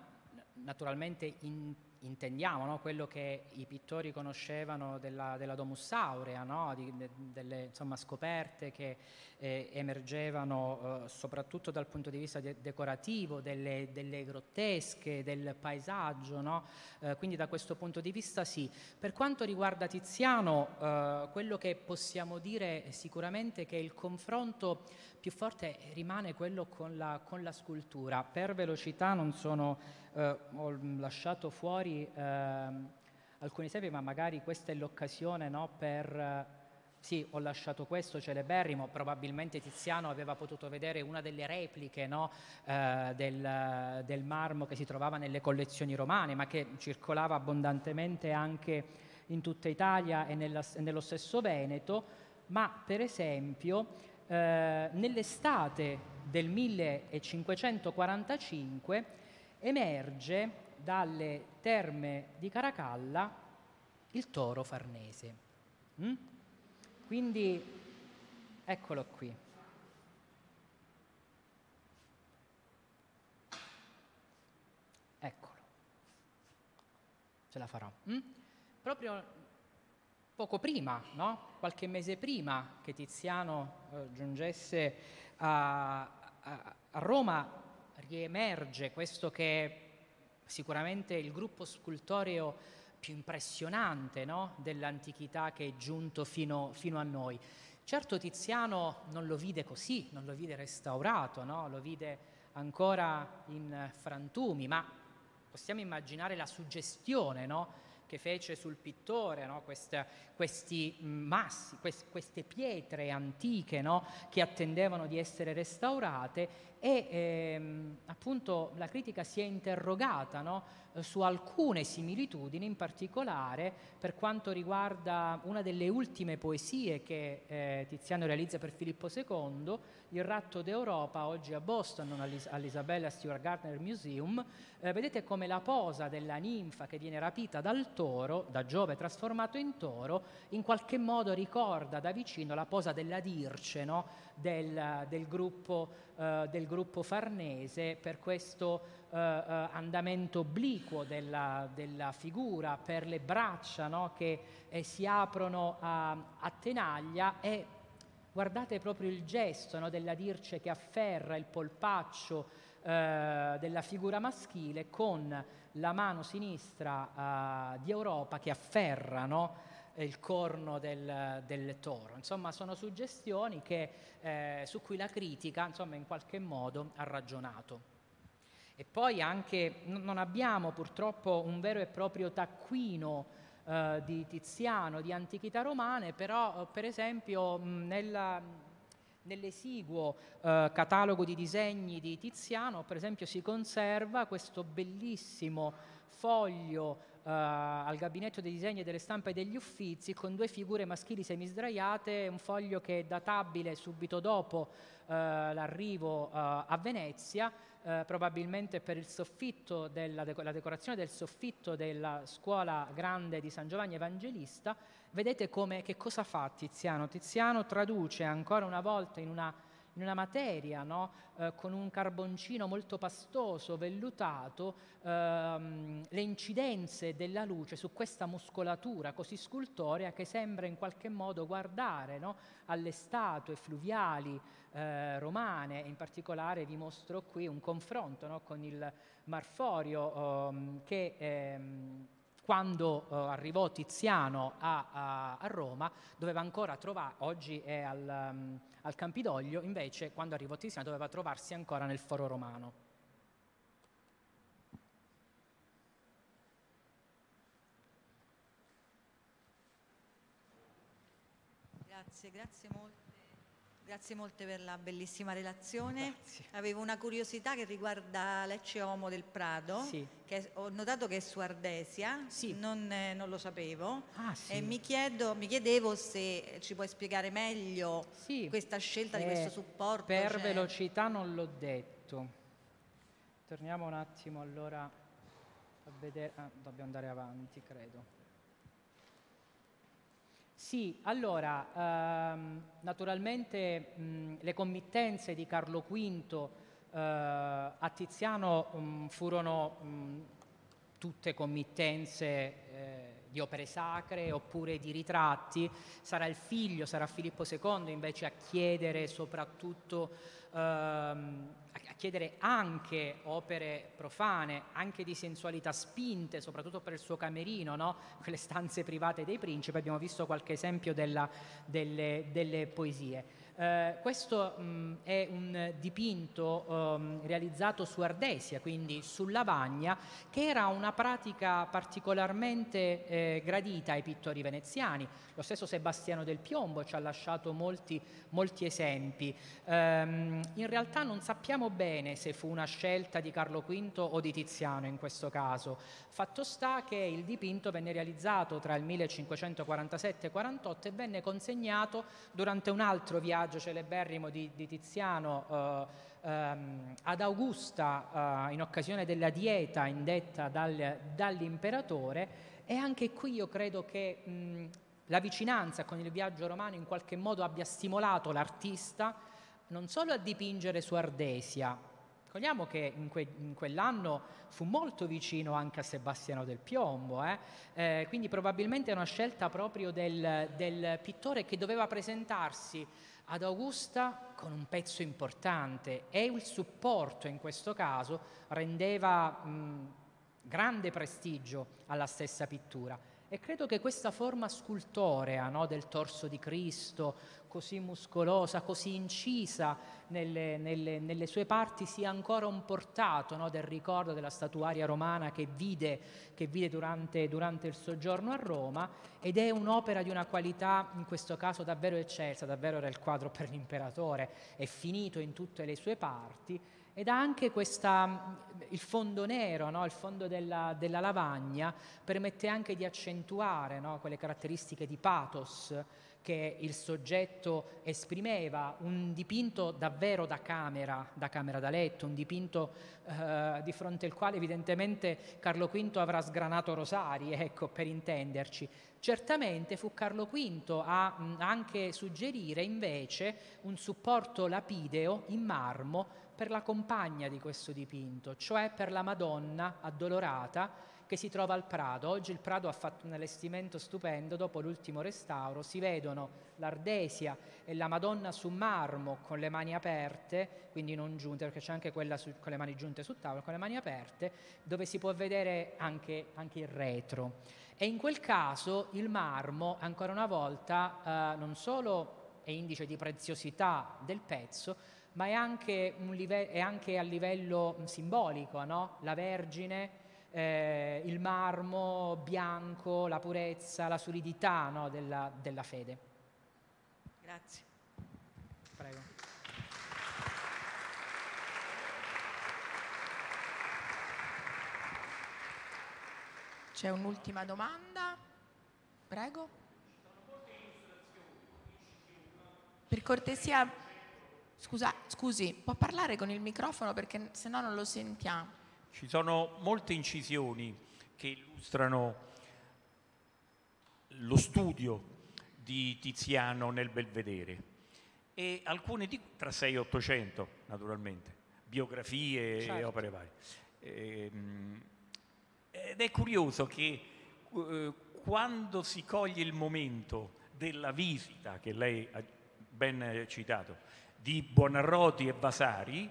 naturalmente in, intendiamo no? quello che i pittori conoscevano della, della Domus Aurea, no? Di, de, delle insomma, scoperte che eh, emergevano eh, soprattutto dal punto di vista de- decorativo, delle, delle, grottesche, del paesaggio. No? Eh, quindi da questo punto di vista sì. Per quanto riguarda Tiziano, eh, quello che possiamo dire sicuramente è che il confronto più forte rimane quello con la, con la scultura. Per velocità non sono, eh, ho lasciato fuori eh, alcuni esempi, ma magari questa è l'occasione no, per... Eh, sì, ho lasciato questo celeberrimo, probabilmente Tiziano aveva potuto vedere una delle repliche no, eh, del, del marmo che si trovava nelle collezioni romane, ma che circolava abbondantemente anche in tutta Italia e, nella, e nello stesso Veneto, ma per esempio eh, nell'estate del 1545 emerge dalle terme di Caracalla il toro farnese. Mm? Quindi eccolo qui. Eccolo. Ce la farò. Mm? Proprio poco prima, no? qualche mese prima che Tiziano eh, giungesse a, a, a Roma, riemerge questo che è sicuramente il gruppo scultoreo più impressionante no? dell'antichità che è giunto fino, fino, a noi. Certo Tiziano non lo vide così, non lo vide restaurato, no? lo vide ancora in frantumi, ma possiamo immaginare la suggestione no? che fece sul pittore, no? Questa, questi massi, quest, queste pietre antiche no? che attendevano di essere restaurate e ehm, appunto la critica si è interrogata no? su alcune similitudini, in particolare per quanto riguarda una delle ultime poesie che eh, Tiziano realizza per Filippo II, Il ratto d'Europa, oggi a Boston, all'Isabella Stewart Gardner Museum. Eh, vedete come la posa della ninfa che viene rapita dal toro, da Giove trasformato in toro, in qualche modo ricorda da vicino la posa della Dirce no? del, del, gruppo, eh, del, gruppo, farnese per questo eh, eh, andamento obliquo della, della, figura, per le braccia no? che eh, si aprono a, a tenaglia e guardate proprio il gesto no? della Dirce che afferra il polpaccio eh, della figura maschile con la mano sinistra eh, di Europa che afferrano eh, il corno del, del, toro. Insomma, sono suggestioni che, eh, su cui la critica insomma, in qualche modo ha ragionato. E poi anche n- non abbiamo purtroppo un vero e proprio taccuino eh, di Tiziano, di antichità romane, però per esempio mh, nella, Nell'esiguo eh, catalogo di disegni di Tiziano, per esempio, si conserva questo bellissimo foglio eh, al gabinetto dei disegni delle stampe degli uffizi con due figure maschili semisdraiate, un foglio che è databile subito dopo eh, l'arrivo eh, a Venezia, eh, probabilmente per della, la decorazione del soffitto della scuola grande di San Giovanni Evangelista vedete come, che cosa fa Tiziano? Tiziano traduce ancora una volta in una, in una materia, no? eh, con un carboncino molto pastoso, vellutato, ehm, le incidenze della luce su questa muscolatura così scultorea che sembra in qualche modo guardare no? alle statue fluviali eh, romane, in particolare vi mostro qui un confronto no? con il Marforio ehm, che... Ehm, quando eh, arrivò Tiziano a, a, a, Roma doveva ancora trovare, oggi è al, um, al Campidoglio, invece quando arrivò Tiziano doveva trovarsi ancora nel foro romano. Grazie, grazie molto grazie molte per la bellissima relazione. Grazie. Avevo una curiosità che riguarda Lecce Homo del Prado, sì. che ho notato che è su Ardesia, sì. non, eh, non, lo sapevo, ah, sì. e mi, chiedo, mi, chiedevo se ci puoi spiegare meglio questa scelta eh, di questo eh, supporto. Per cioè... velocità non l'ho detto. Torniamo un attimo allora a vedere, ah, dobbiamo andare avanti credo. Sì, allora, ehm, naturalmente mh, le committenze di Carlo V eh, a Tiziano mh, furono mh, tutte committenze eh, di opere sacre oppure di ritratti, sarà il figlio, sarà Filippo II invece a chiedere soprattutto ehm, chiedere anche opere profane, anche di sensualità spinte, soprattutto per il suo camerino, no? quelle stanze private dei principi, abbiamo visto qualche esempio della, delle, delle poesie. Eh, questo mh, mm, è un dipinto um, realizzato su ardesia, quindi su lavagna, che era una pratica particolarmente eh, gradita ai pittori veneziani. Lo stesso Sebastiano del Piombo ci ha lasciato molti, molti esempi. Ehm, in realtà non sappiamo bene se fu una scelta di Carlo V o di Tiziano in questo caso. Fatto sta che il dipinto venne realizzato tra il 1547 e il 48 e venne consegnato durante un altro viaggio viaggio celeberrimo di, di Tiziano eh, ehm, ad Augusta eh, in occasione della dieta indetta dal, dall'imperatore e anche qui io credo che mh, la vicinanza con il viaggio romano in qualche modo abbia stimolato l'artista non solo a dipingere su Ardesia, ricordiamo che in, que, in, quell'anno fu molto vicino anche a Sebastiano del Piombo, eh? Eh, quindi probabilmente è una scelta proprio del, del pittore che doveva presentarsi ad Augusta con un pezzo importante e il supporto in questo caso rendeva mh, grande prestigio alla stessa pittura. E credo che questa forma scultorea no, del torso di Cristo, così muscolosa, così incisa nelle, nelle, nelle sue parti, sia ancora un portato no, del ricordo della statuaria romana che vide, che vide durante, durante, il soggiorno a Roma ed è un'opera di una qualità, in questo caso, davvero eccelsa, davvero era il quadro per l'imperatore, è finito in tutte le sue parti ed ha anche questa, il fondo nero, no? il fondo della, della, lavagna, permette anche di accentuare no? quelle caratteristiche di pathos che il soggetto esprimeva, un dipinto davvero da camera, da camera da letto, un dipinto eh, di fronte al quale evidentemente Carlo V avrà sgranato rosari, ecco, per intenderci. Certamente fu Carlo V a mh, anche suggerire invece un supporto lapideo in marmo per la compagna di questo dipinto, cioè per la Madonna addolorata che si trova al Prado. Oggi il Prado ha fatto un allestimento stupendo, dopo l'ultimo restauro si vedono l'Ardesia e la Madonna su marmo con le mani aperte, quindi non giunte, perché c'è anche quella su, con le mani giunte sul tavolo, con le mani aperte, dove si può vedere anche, anche il retro. E in quel caso il marmo, ancora una volta, eh, non solo è indice di preziosità del pezzo, ma è anche, live- è anche a livello mm, simbolico, no? la Vergine, eh, il marmo bianco, la purezza, la solidità no? della, della fede. Grazie. Prego. C'è un'ultima domanda? Prego. Per cortesia, Scusa, scusi, può parlare con il microfono perché se no non lo sentiamo. Ci sono molte incisioni che illustrano lo studio di Tiziano nel Belvedere e alcune di tra 6 e 800 naturalmente, biografie certo. e opere varie. Ehm, ed è curioso che eh, quando si coglie il momento della visita che lei ha ben citato, di Buonarroti e Vasari,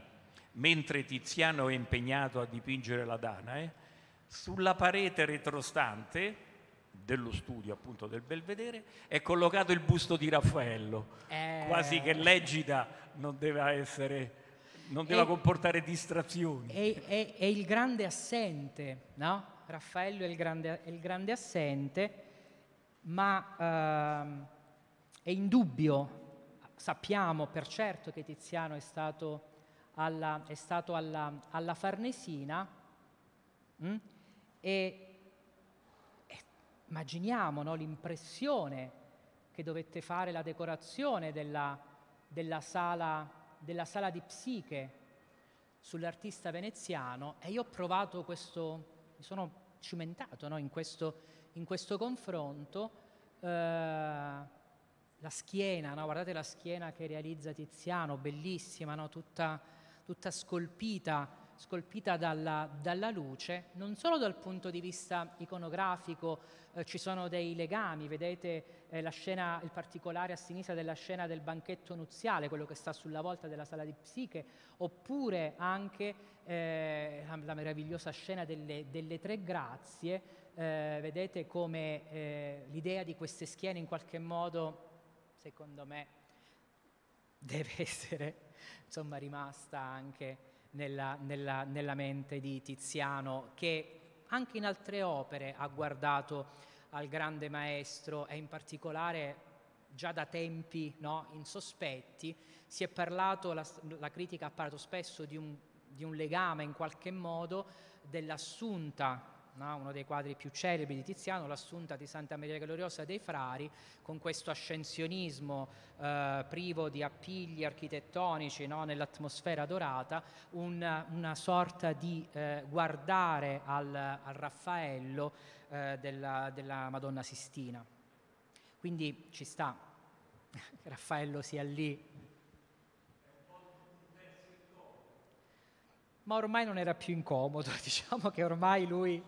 mentre Tiziano è impegnato a dipingere la Danae, eh, sulla parete retrostante dello studio appunto del Belvedere è collocato il busto di Raffaello, eh. quasi che l'egida non deve essere non deve comportare distrazioni. È, è, è, il grande assente, no? Raffaello è il grande, è il grande assente, ma eh, è indubbio sappiamo per certo che Tiziano è stato alla, è stato alla, alla Farnesina mh? Mm? e, immaginiamo no, l'impressione che dovette fare la decorazione della, della, sala, della sala di psiche sull'artista veneziano e io ho provato questo, mi sono cimentato no, in, questo, in questo confronto. Eh, la schiena, no? guardate la schiena che realizza Tiziano, bellissima, no? tutta, tutta, scolpita, scolpita dalla, dalla, luce, non solo dal punto di vista iconografico, eh, ci sono dei legami, vedete eh, scena, il particolare a sinistra della scena del banchetto nuziale, quello che sta sulla volta della sala di psiche, oppure anche eh, la meravigliosa scena delle, delle tre grazie, eh, vedete come eh, l'idea di queste schiene in qualche modo secondo me deve essere insomma, rimasta anche nella, nella, nella mente di Tiziano, che anche in altre opere ha guardato al grande maestro e in particolare già da tempi no, sospetti si è parlato, la, la, critica ha parlato spesso di un, di un legame in qualche modo dell'assunta no? uno dei quadri più celebri di Tiziano, l'assunta di Santa Maria Gloriosa dei Frari, con questo ascensionismo eh, privo di appigli architettonici no? nell'atmosfera dorata, un, una sorta di eh, guardare al, al Raffaello eh, della, della Madonna Sistina. Quindi ci sta che Raffaello sia lì ma ormai non era più incomodo, diciamo che ormai lui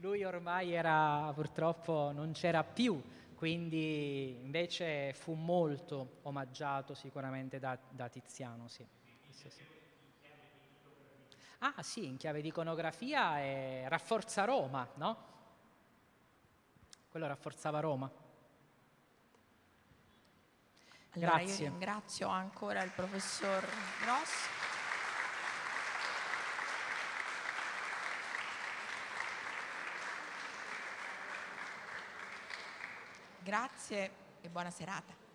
lui ormai era, purtroppo non c'era più, quindi invece fu molto omaggiato sicuramente da, da Tiziano. Sì. Sì, sì. Ah sì, in chiave di iconografia è eh, rafforza Roma, no? Quello rafforzava Roma. Allora, Grazie. ringrazio ancora il professor Gross. Grazie e buona serata.